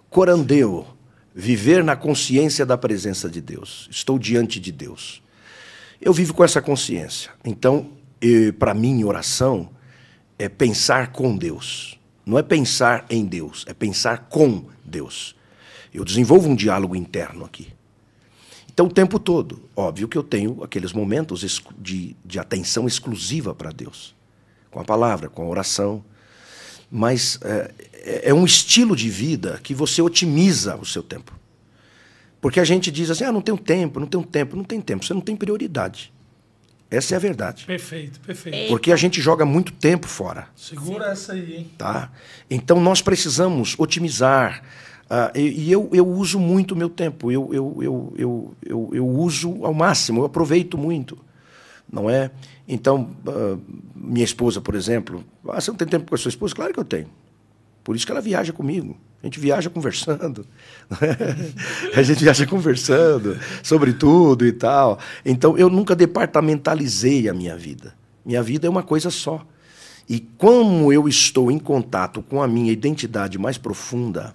Corandeu Viver na consciência da presença de Deus. Estou diante de Deus. Eu vivo com essa consciência. Então, para mim, oração é pensar com Deus. Não é pensar em Deus, é pensar com Deus. Eu desenvolvo um diálogo interno aqui. Então, o tempo todo, óbvio que eu tenho aqueles momentos de, de atenção exclusiva para Deus com a palavra, com a oração, mas é, é, um estilo de vida que você otimiza o seu tempo. Porque a gente diz assim, ah, não tenho tempo, não tenho tempo, não tem tempo. Você não tem prioridade. Essa é a verdade. Perfeito, perfeito. Porque a gente joga muito tempo fora. Segura Sim. essa aí, hein? Tá? Então nós precisamos otimizar. Uh, e, e eu, eu uso muito o meu tempo. Eu, eu, eu, eu, eu, eu uso ao máximo, eu aproveito muito. Não é? Então, ah, minha esposa, por exemplo, ah, você não tem tempo com a sua esposa? Claro que eu tenho. Por isso que ela viaja comigo. A gente viaja conversando. [laughs] Né? a gente viaja conversando sobre tudo e tal. Então, eu nunca departamentalizei a minha vida. Minha vida é uma coisa só. E como eu estou em contato com a minha identidade mais profunda,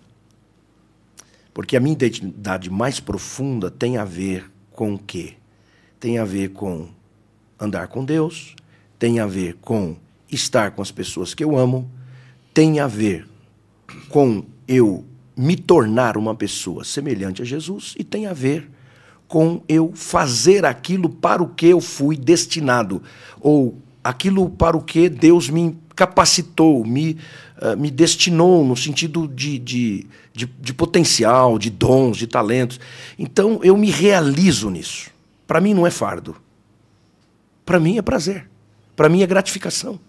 porque a minha identidade mais profunda tem a ver com o quê? Tem a ver com andar com Deus, tem a ver com estar com as pessoas que eu amo, tem a ver com eu me tornar uma pessoa semelhante a Jesus e tem a ver com eu fazer aquilo para o que eu fui destinado ou aquilo para o que Deus me capacitou, me, uh, me destinou no sentido de, de, de, de potencial, de dons, de talentos. Então eu me realizo nisso. Para mim não é fardo. Para mim é prazer. Para mim é gratificação.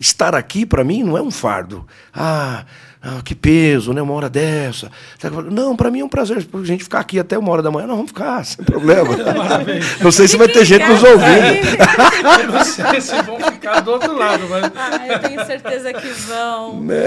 Estar aqui, para mim, não é um fardo. Ah, ah, que peso, né? Uma hora dessa. Não, para mim é um prazer. A gente ficar aqui até uma hora da manhã, não, vamos ficar, sem problema. [laughs] não sei se vai ter gente nos ouvindo. Eu não sei se vão ficar do outro lado, mas. Ah, eu tenho certeza que vão. [laughs] Né?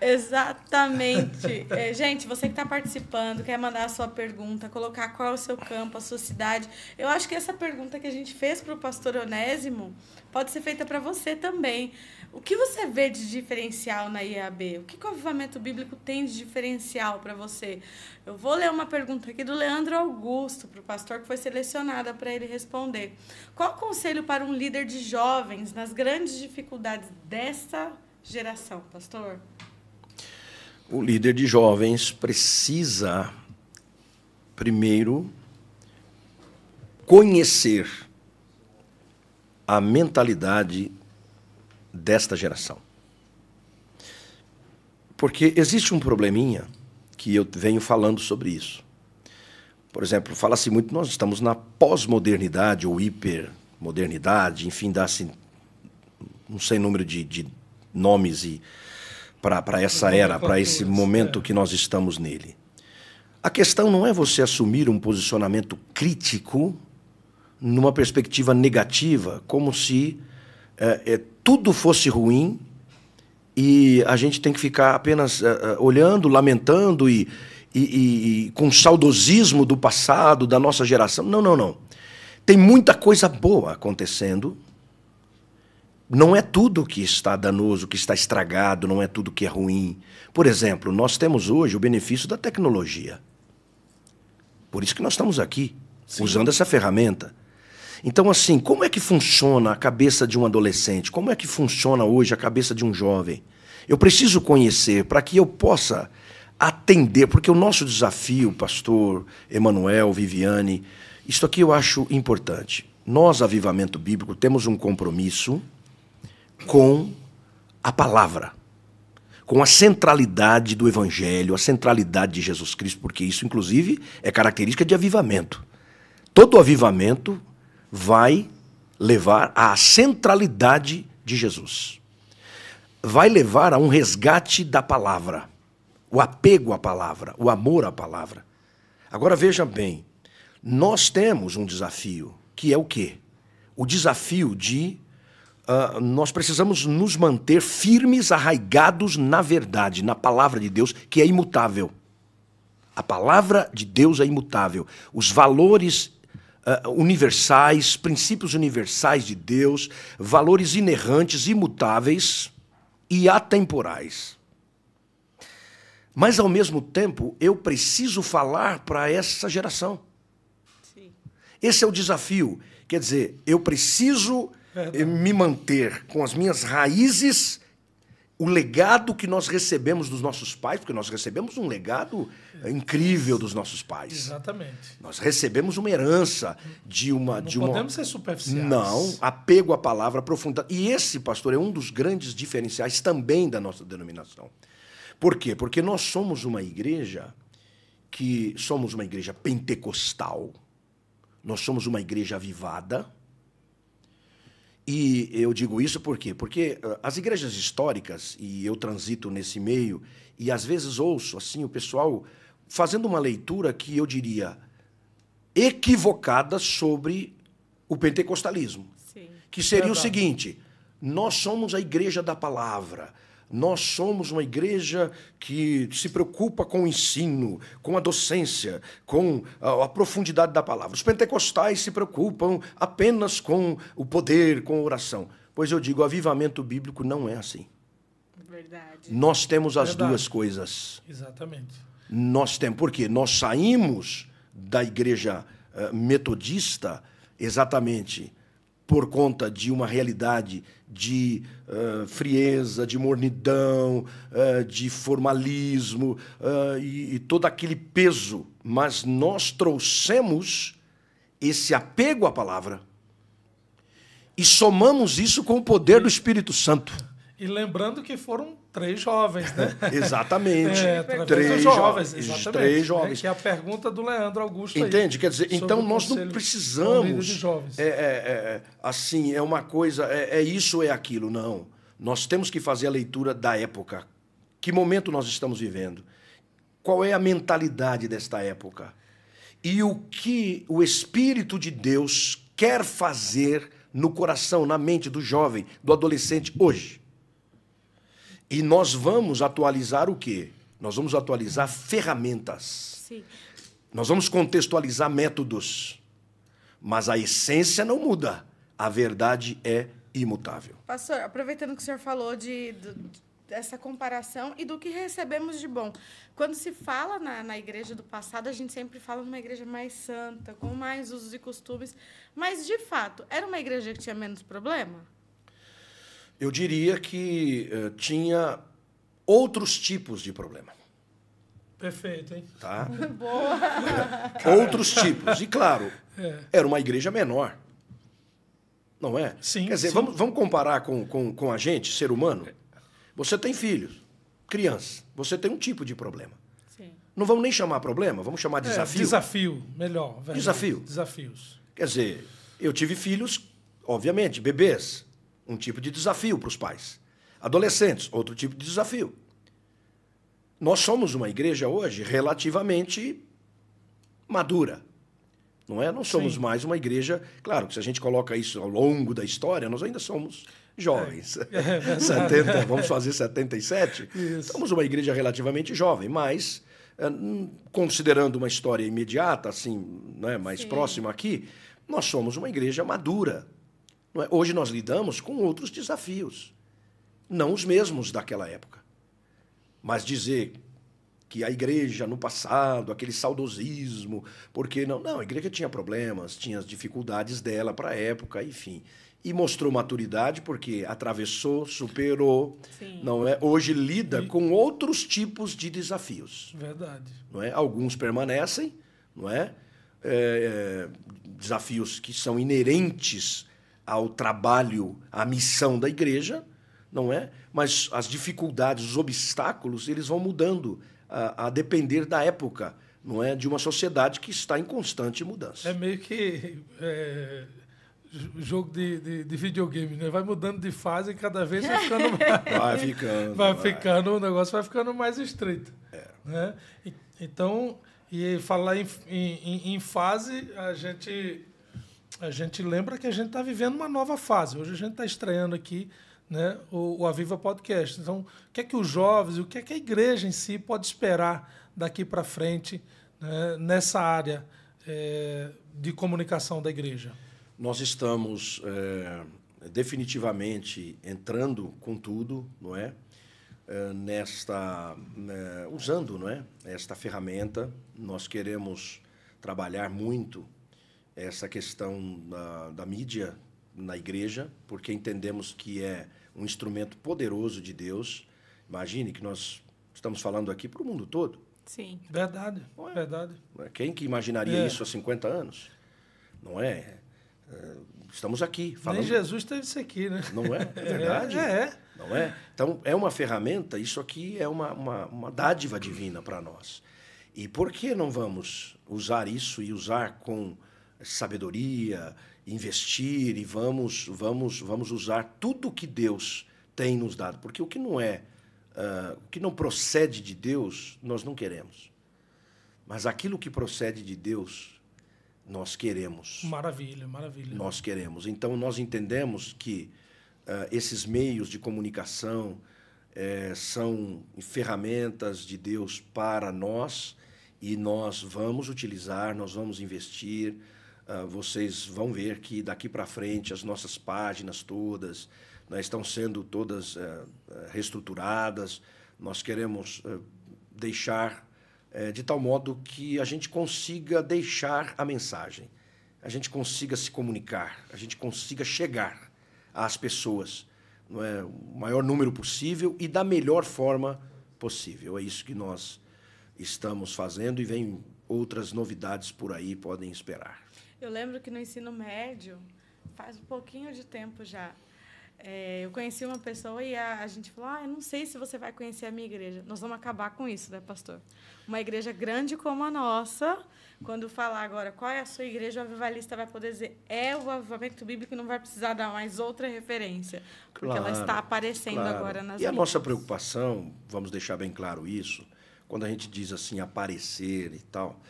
Exatamente. É, gente, você que está participando, quer mandar a sua pergunta, colocar qual é o seu campo, a sua cidade. Eu acho que essa pergunta que a gente fez para o pastor Onésimo pode ser feita para você também. O que você vê de diferencial na IAB? O que, que o avivamento bíblico tem de diferencial para você? Eu vou ler uma pergunta aqui do Leandro Augusto, para o pastor que foi selecionada para ele responder. Qual o conselho para um líder de jovens nas grandes dificuldades dessa geração, pastor? o líder de jovens precisa, primeiro, conhecer a mentalidade desta geração. Porque existe um probleminha que eu venho falando sobre isso. Por exemplo, fala-se muito, nós estamos na pós-modernidade ou hipermodernidade, enfim, dá-se um sem número de, de nomes e para essa era, para esse momento é. que nós estamos nele. A questão não é você assumir um posicionamento crítico numa perspectiva negativa, como se é, é, tudo fosse ruim e a gente tem que ficar apenas é, é olhando, lamentando e, e, e com saudosismo do passado, da nossa geração. Não, não, não. Tem muita coisa boa acontecendo não é tudo que está danoso, que está estragado, não é tudo que é ruim. Por exemplo, nós temos hoje o benefício da tecnologia. Por isso que nós estamos aqui, Sim. usando essa ferramenta. Então, assim, como é que funciona a cabeça de um adolescente? Como é que funciona hoje a cabeça de um jovem? Eu preciso conhecer para que eu possa atender, porque o nosso desafio, pastor Emanuel, Viviane, isso aqui eu acho importante. Nós, Avivamento Bíblico, temos um compromisso com a palavra, com a centralidade do Evangelho, a centralidade de Jesus Cristo, porque isso, inclusive, é característica de avivamento. Todo avivamento vai levar à centralidade de Jesus. Vai levar a um resgate da palavra, o apego à palavra, o amor à palavra. Agora veja bem, nós temos um desafio, que é o quê? O desafio de ah, nós precisamos nos manter firmes, arraigados na verdade, na palavra de Deus, que é imutável. A palavra de Deus é imutável. Os valores uh, universais, princípios universais de Deus, valores inerrantes, imutáveis e atemporais. Mas, ao mesmo tempo, eu preciso falar para essa geração. Sim. Esse é o desafio. Quer dizer, eu preciso Verdade. me manter com as minhas raízes, o legado que nós recebemos dos nossos pais, porque nós recebemos um legado incrível dos nossos pais. Exatamente. Nós recebemos uma herança de uma. Não de uma... podemos ser superficiais. Não, apego à palavra profunda. E esse, pastor, é um dos grandes diferenciais também da nossa denominação. Por quê? Porque nós somos uma igreja que somos uma igreja pentecostal, nós somos uma igreja avivada e eu digo isso por quê? Porque eh, as igrejas históricas, e eu transito nesse meio, e às vezes ouço assim o pessoal fazendo uma leitura que eu diria equivocada sobre o pentecostalismo. Sim. Que seria Verdade. o seguinte: nós somos a igreja da palavra nós somos uma igreja que se preocupa com o ensino, com a docência, com a, profundidade da palavra. Os pentecostais se preocupam apenas com o poder, com a oração. Pois eu digo, o avivamento bíblico não é assim. Verdade. Nós temos as Verdade. duas coisas. Exatamente. Nós temos. Por quê? Nós saímos da igreja eh, metodista exatamente por conta de uma realidade de uh, frieza, de mornidão, uh, de formalismo uh, e, e todo aquele peso. Mas nós trouxemos esse apego à palavra e somamos isso com o poder do Espírito Santo. E lembrando que foram três jovens, né? [laughs] exatamente. [laughs] É, três jovens, exatamente. Três né? jovens. Que é a pergunta do Leandro Augusto. Entende? Aí, Quer dizer, então nós não precisamos. De jovens. É, é, é, assim, é uma coisa, é, é isso, é aquilo. Não. Nós temos que fazer a leitura da época. Que momento nós estamos vivendo? Qual é a mentalidade desta época? E o que o Espírito de Deus quer fazer no coração, na mente do jovem, do adolescente hoje? E nós vamos atualizar o quê? Nós vamos atualizar ferramentas. Sim. Nós vamos contextualizar métodos. Mas a essência não muda. A verdade é imutável. Pastor, aproveitando que o senhor falou de, de dessa comparação e do que recebemos de bom. Quando se fala na, na igreja do passado, a gente sempre fala numa igreja mais santa, com mais usos e costumes. Mas, de fato, era uma igreja que tinha menos problema? eu diria que eh, tinha outros tipos de problema. Perfeito, hein? Tá? [laughs] Boa! [laughs] outros tipos. E claro, É. era uma igreja menor. Não é? Sim, Quer dizer, sim. Vamos, vamos comparar com, com, com a gente, ser humano? Você tem filhos, crianças. Você tem um tipo de problema. Sim. Não vamos nem chamar problema, vamos chamar é, desafio. É, desafio, melhor. verdade. Desafio. Desafios. Quer dizer, eu tive filhos, obviamente, bebês um tipo de desafio para os pais. Adolescentes, outro tipo de desafio. Nós somos uma igreja hoje relativamente madura. Não é? Não somos Sim. mais uma igreja. Claro que se a gente coloca isso ao longo da história, nós ainda somos jovens. É, 70, [laughs] é vamos fazer 77. Isso. Somos uma igreja relativamente jovem, mas eh, considerando uma história imediata, assim, né, mais Sim. próxima aqui, nós somos uma igreja madura é? Hoje nós lidamos com outros desafios, não os mesmos daquela época. Mas dizer que a igreja no passado, aquele saudosismo, porque não, não, a igreja tinha problemas, tinha as dificuldades dela para a época, enfim. E mostrou maturidade porque atravessou, superou, Sim. não é? Hoje lida e... com outros tipos de desafios. Verdade. Não é? Alguns permanecem, não é? é, é desafios que são inerentes ao trabalho, à missão da igreja, não é? Mas as dificuldades, os obstáculos, eles vão mudando a, a depender da época, não é? De uma sociedade que está em constante mudança. É meio que é, jogo de, de, de, videogame, né? Vai mudando de fase e cada vez vai ficando [laughs] mais, vai ficando, vai, vai ficando, o negócio vai ficando mais estreito, é. né? Então e falar em, em, em fase, a gente a gente lembra que a gente está vivendo uma nova fase. Hoje a gente está estreando aqui né, o, o Aviva Podcast. Então, o que é que os jovens, o que é que a igreja em si pode esperar daqui para frente né, nessa área é, de comunicação da igreja? Nós estamos é, definitivamente entrando com tudo, não é? é nesta né, usando, não é? Esta ferramenta, nós queremos trabalhar muito essa questão da, da mídia na igreja, porque entendemos que é um instrumento poderoso de Deus. Imagine que nós estamos falando aqui para o mundo todo. Sim. Verdade, é? verdade. É? Quem que imaginaria é. isso há 50 anos? Não é? é estamos aqui falando. Nem Jesus teve isso aqui, né? Não é? É verdade. É, é. Não é? Então, é uma ferramenta, isso aqui é uma, uma, uma dádiva divina para nós. E por que não vamos usar isso e usar com sabedoria, investir e vamos, vamos, vamos usar tudo que Deus tem nos dado, porque o que não é, uh, o que não procede de Deus, nós não queremos. Mas aquilo que procede de Deus, nós queremos. Maravilha, maravilha. Nós queremos. Então nós entendemos que uh, esses meios de comunicação eh, são ferramentas de Deus para nós e nós vamos utilizar, nós vamos investir, ah, vocês vão ver que daqui para frente as nossas páginas todas né, estão sendo todas uh, reestruturadas. Nós queremos uh, deixar de tal modo que a gente consiga deixar a mensagem, a gente consiga se comunicar, a gente consiga chegar às pessoas não é, o maior número possível e da melhor forma possível. É isso que nós estamos fazendo e vem outras novidades por aí podem esperar. Eu lembro que no ensino médio, faz um pouquinho de tempo já, é, eu conheci uma pessoa e a, a, gente falou: Ah, eu não sei se você vai conhecer a minha igreja. Nós vamos acabar com isso, né, pastor? Uma igreja grande como a nossa, quando falar agora qual é a sua igreja, o avivalista vai poder dizer: É o avivamento bíblico, não vai precisar dar mais outra referência, porque claro, ela está aparecendo claro. agora nas E a nossa preocupação, vamos deixar bem claro isso, quando a gente diz assim, aparecer e tal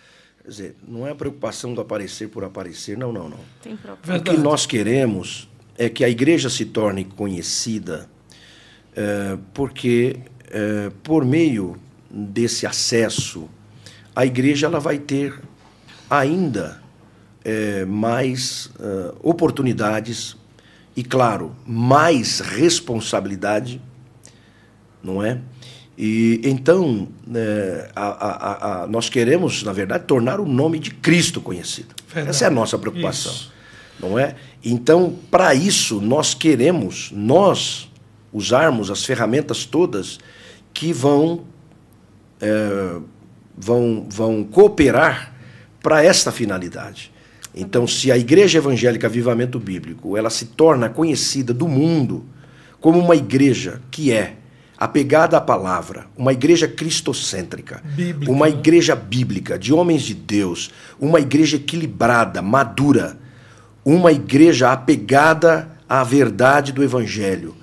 Quer dizer, não é a preocupação do aparecer por aparecer, não, não, não. Tem o que nós queremos é que a igreja se torne conhecida, é, porque é, por meio desse acesso, a igreja ela vai ter ainda é, mais oportunidades e, claro, mais responsabilidade, não é? E então é, a, a, a, nós queremos, na verdade, tornar o nome de Cristo conhecido. Verdade. Essa é a nossa preocupação, isso. não é? Então, para isso nós queremos nós usarmos as ferramentas todas que vão é, vão vão cooperar para esta finalidade. Então, se a Igreja Evangélica Avivamento Bíblico ela se torna conhecida do mundo como uma igreja que é apegada à palavra, uma igreja cristocêntrica, bíblica. uma igreja bíblica, de homens de Deus, uma igreja equilibrada, madura, uma igreja apegada à verdade do Evangelho.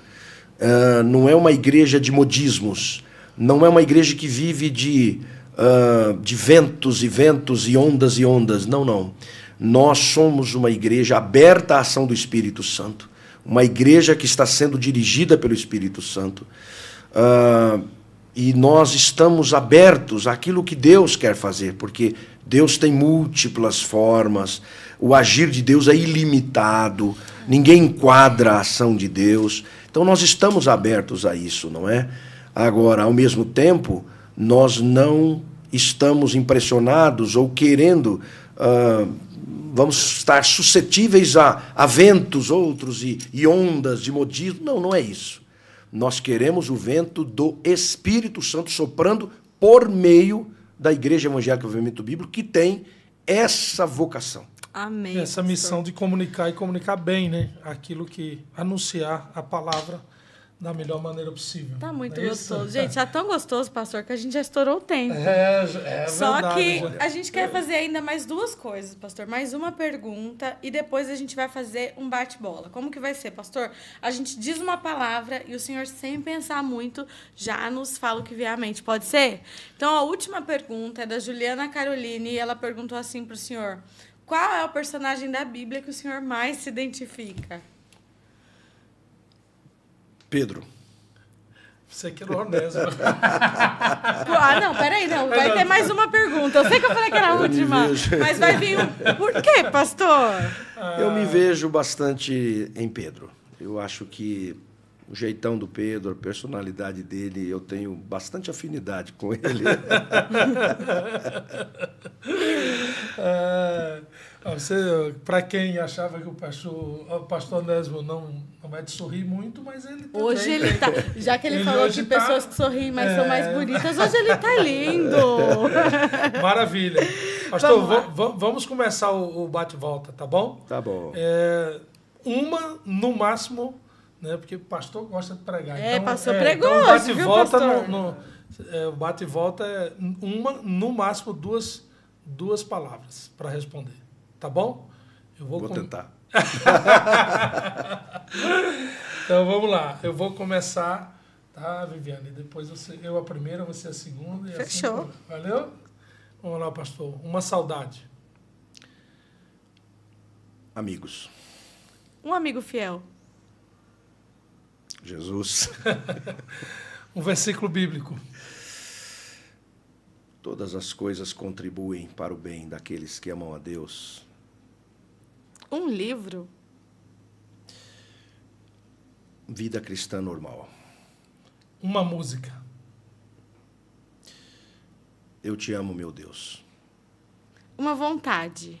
Uh, não é uma igreja de modismos, não é uma igreja que vive de, uh, de ventos e ventos e ondas e ondas. Não, não. Nós somos uma igreja aberta à ação do Espírito Santo, uma igreja que está sendo dirigida pelo Espírito Santo. Uh, e nós estamos abertos àquilo que Deus quer fazer, porque Deus tem múltiplas formas, o agir de Deus é ilimitado, ninguém enquadra a ação de Deus. Então nós estamos abertos a isso, não é? Agora, ao mesmo tempo, nós não estamos impressionados ou querendo. Uh, vamos estar suscetíveis a, a ventos outros e, e ondas de modismo. Não, não é isso. Nós queremos o vento do Espírito Santo soprando por meio da Igreja Evangélica do Movimento Bíblico, que tem essa vocação. Amém. Essa missão de comunicar e comunicar bem, né? Aquilo que anunciar a palavra da melhor maneira possível. Tá é muito é gostoso. Isso? Gente, tá tão gostoso, pastor, que a gente já estourou o tempo. É, é Só que a gente quer fazer ainda mais duas coisas, pastor. Mais uma pergunta e depois a gente vai fazer um bate-bola. Como que vai ser, pastor? A gente diz uma palavra e o senhor, sem pensar muito, já nos fala o que vier à mente. Pode ser? Então, a última pergunta é da Juliana Caroline e ela perguntou assim para o senhor. Qual é o personagem da Bíblia que o senhor mais se identifica? Pedro. Você é que era é honesto. [laughs] ah, não, peraí, não. Vai ter mais uma pergunta. Eu sei que eu falei que era a última, mas vai vir um. Por quê, pastor? Eu me vejo bastante em Pedro. Eu acho que o jeitão do Pedro, a personalidade dele, eu tenho bastante afinidade com ele. [laughs] ah. Ah, você, para quem achava que o pastor, o pastor Onésimo não, não é de sorrir muito, mas ele também. Hoje ele está Já que ele, ele falou de tá, pessoas que sorriem, mas é... são mais é. bonitas, hoje ele está lindo. [laughs] Maravilha. Pastor, vamos, vamos começar o, o bate-volta, tá bom? Tá bom. É, uma, no máximo, né? Porque o pastor gosta de pregar. É, então, pastor é, pregou. Então, bate-volta no, no é, bate-volta é uma, no máximo, duas, duas palavras para responder. Tá bom? Eu vou, vou com... tentar. [laughs] então vamos lá. Eu vou começar, tá, Viviane? Depois você, eu a primeira, você a segunda. Fechou. Assim, valeu? Vamos lá, pastor. Uma saudade. Amigos. Um amigo fiel. Jesus. [laughs] um versículo bíblico. Todas as coisas contribuem para o bem daqueles que amam a Deus um livro? Vida cristã normal. Uma música. Eu te amo, meu Deus. Uma vontade.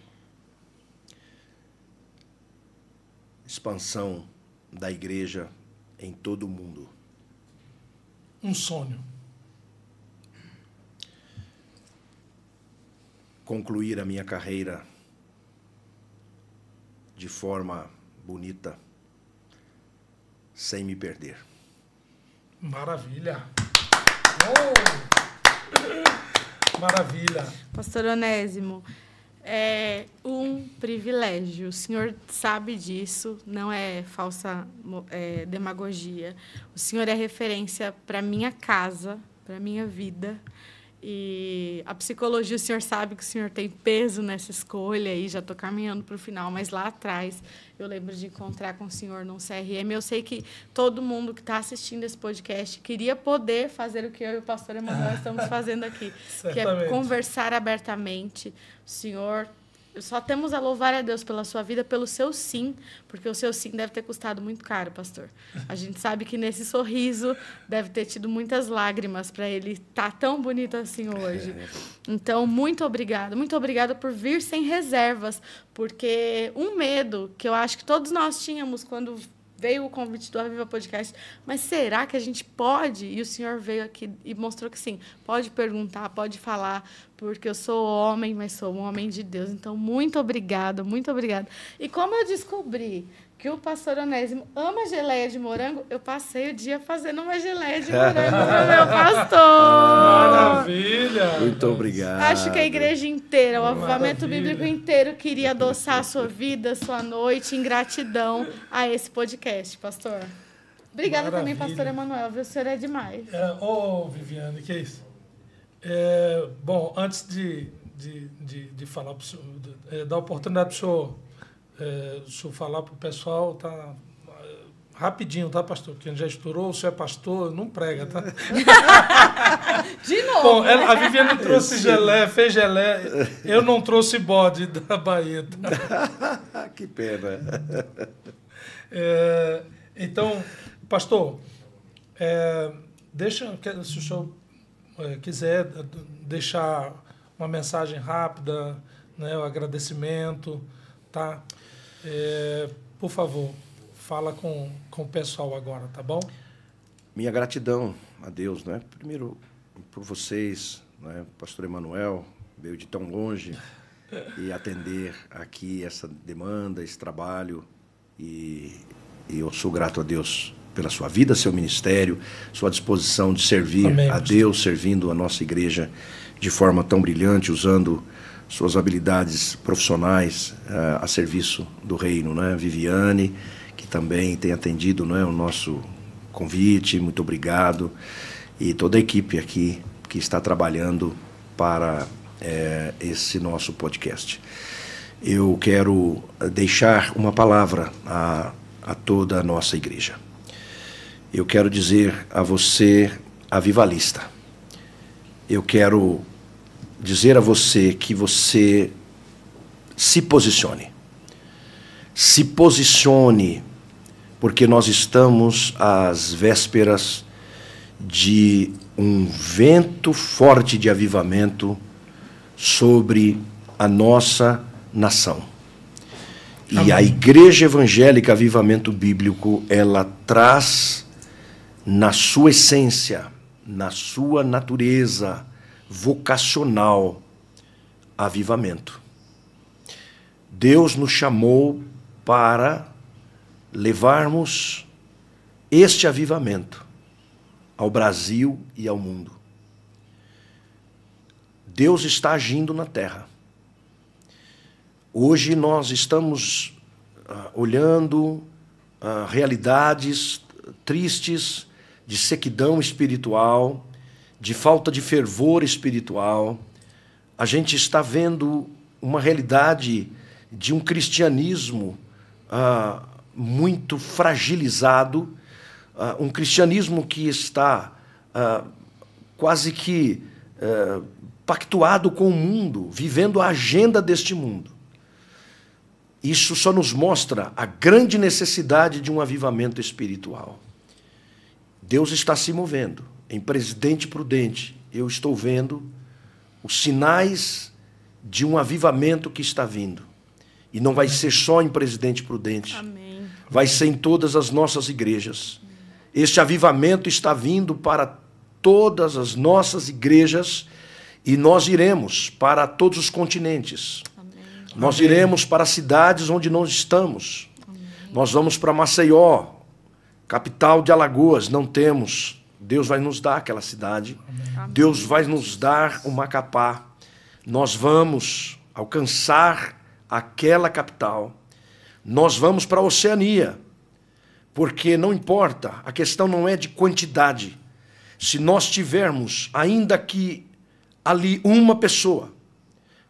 Expansão da igreja em todo o mundo. Um sonho. Concluir a minha carreira de forma bonita, sem me perder. Maravilha! Oh! Maravilha! Pastor Onésimo, é um privilégio. O senhor sabe disso, não é falsa é, demagogia. O senhor é referência para minha casa, para minha vida. E a psicologia, o senhor sabe que o senhor tem peso nessa escolha e já estou caminhando para o final, mas lá atrás eu lembro de encontrar com o senhor num CRM. Eu sei que todo mundo que está assistindo esse podcast queria poder fazer o que eu e o pastor Emanuel [laughs] estamos fazendo aqui, que é conversar abertamente. O senhor só temos a louvar a Deus pela sua vida, pelo seu sim, porque o seu sim deve ter custado muito caro, pastor. A gente sabe que nesse sorriso deve ter tido muitas lágrimas para ele estar tá tão bonito assim hoje. É. Então, muito obrigado, muito obrigado por vir sem reservas, porque um medo que eu acho que todos nós tínhamos quando veio o convite do Aviva Podcast, mas será que a gente pode? E o senhor veio aqui e mostrou que sim, pode perguntar, pode falar, porque eu sou homem, mas sou um homem de Deus. Então, muito obrigada, muito obrigada. E como eu descobri que o pastor Onésimo ama geleia de morango, eu passei o dia fazendo uma geleia de [laughs] morango o meu pastor. Maravilha! Muito obrigado. Acho que a igreja inteira, o Maravilha. avivamento bíblico inteiro queria adoçar a sua [laughs] vida, a sua noite, em gratidão a esse podcast, pastor. Obrigada Maravilha. também, pastor Emanuel, O senhor é demais. É, ô, é, oh, Viviane, que é isso? É, bom, antes de, de, de, de falar, da é, dar oportunidade para o senhor é, eh, se eu falar para o pessoal, tá eh, Rapidinho, tá, pastor? Porque já estourou, o senhor é pastor, não prega, tá? [laughs] De novo. Bom, ela, né? a Viviane trouxe gelé, fez gelé. Eu não trouxe bode da Bahia. Tá? [laughs] que pena. É, [laughs] então, pastor, é, deixa, se o senhor quiser deixar uma mensagem rápida, né, o agradecimento, tá? É, por favor, fala com, com o pessoal agora, tá bom? Minha gratidão a Deus, né? Primeiro por vocês, né? Pastor Emanuel, veio de tão longe e atender aqui essa demanda, esse trabalho. E, e, eu sou grato a Deus pela sua vida, seu ministério, sua disposição de servir Amém, a Deus, servindo a nossa igreja de forma tão brilhante, usando suas habilidades profissionais uh, a serviço do reino, né? Viviane, que também tem atendido, né, o nosso convite, muito obrigado. E toda a equipe aqui que está trabalhando para é, esse nosso podcast. Eu quero deixar uma palavra a, a toda a nossa igreja. Eu quero dizer a você, avivalista, eu quero dizer a você que você se posicione. Se posicione, porque nós estamos às vésperas de um vento forte de avivamento sobre a nossa nação. Amém. E a Igreja Evangélica Avivamento Bíblico, ela traz na sua essência, na sua natureza, vocacional, avivamento. Deus nos chamou para levarmos este avivamento ao Brasil e ao mundo. Deus está agindo na terra. Hoje nós estamos ah, olhando ah, realidades tristes de sequidão espiritual, de falta de fervor espiritual. A gente está vendo uma realidade de um cristianismo ah, muito fragilizado, ah, um cristianismo que está ah, quase que eh, pactuado com o mundo, vivendo a agenda deste mundo. Isso só nos mostra a grande necessidade de um avivamento espiritual. Deus está se movendo em Presidente Prudente, eu estou vendo os sinais de um avivamento que está vindo. E não vai ser só em Presidente Prudente. Amém. Vai ser em todas as nossas igrejas. Este avivamento está vindo para todas as nossas igrejas e nós iremos para todos os continentes. Amém. Nós iremos para cidades onde não estamos. Amém. Nós vamos para Maceió, capital de Alagoas, não temos Deus vai nos dar aquela cidade. Amém. Deus vai nos dar o Macapá. Nós vamos alcançar aquela capital. Nós vamos para a Oceania. Porque não importa, a questão não é de quantidade. Se nós tivermos, ainda que ali uma pessoa,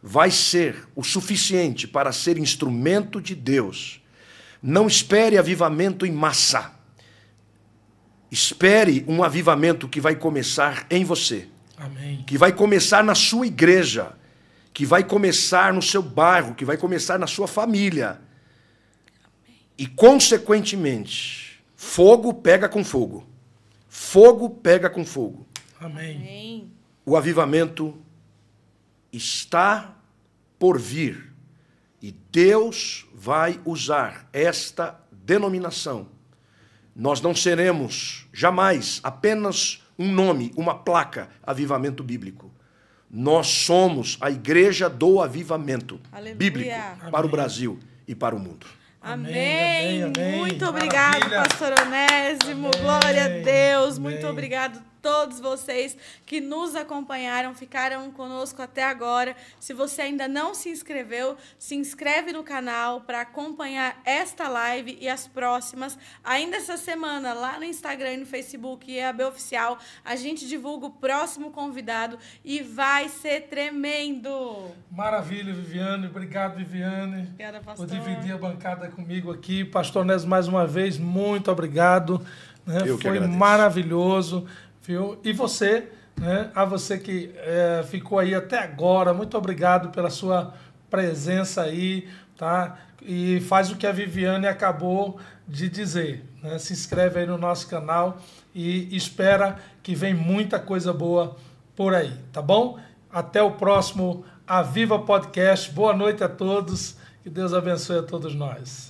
vai ser o suficiente para ser instrumento de Deus. Não espere avivamento em massa. Espere um avivamento que vai começar em você. Amém. Que vai começar na sua igreja, que vai começar no seu bairro, que vai começar na sua família. Amém. E consequentemente, fogo pega com fogo. Fogo pega com fogo. Amém. Amém. O avivamento está por vir e Deus vai usar esta denominação nós não seremos jamais apenas um nome, uma placa, avivamento bíblico. Nós somos a igreja do avivamento Aleluia. bíblico Amém. para o Brasil e para o mundo. Amém. amém, amém, amém. Muito obrigado, Maravilha. pastor Onésimo. Glória a Deus. Muito obrigado todos vocês que nos acompanharam, ficaram conosco até agora. Se você ainda não se inscreveu, se inscreve no canal para acompanhar esta live e as próximas. Ainda essa semana, lá no Instagram e no Facebook e é AB Oficial, a gente divulga o próximo convidado e vai ser tremendo. Maravilha, Viviane. Obrigado, Viviane. Obrigada, pastor. Por dividir a bancada comigo aqui. Pastor Nes, mais uma vez, muito obrigado. Né? Eu Foi maravilhoso. Viu? E você, né? a você que é, ficou aí até agora, muito obrigado pela sua presença aí, tá? E faz o que a Viviane acabou de dizer. Né? Se inscreve aí no nosso canal e espera que vem muita coisa boa por aí, tá bom? Até o próximo Aviva Podcast. Boa noite a todos. Que Deus abençoe a todos nós.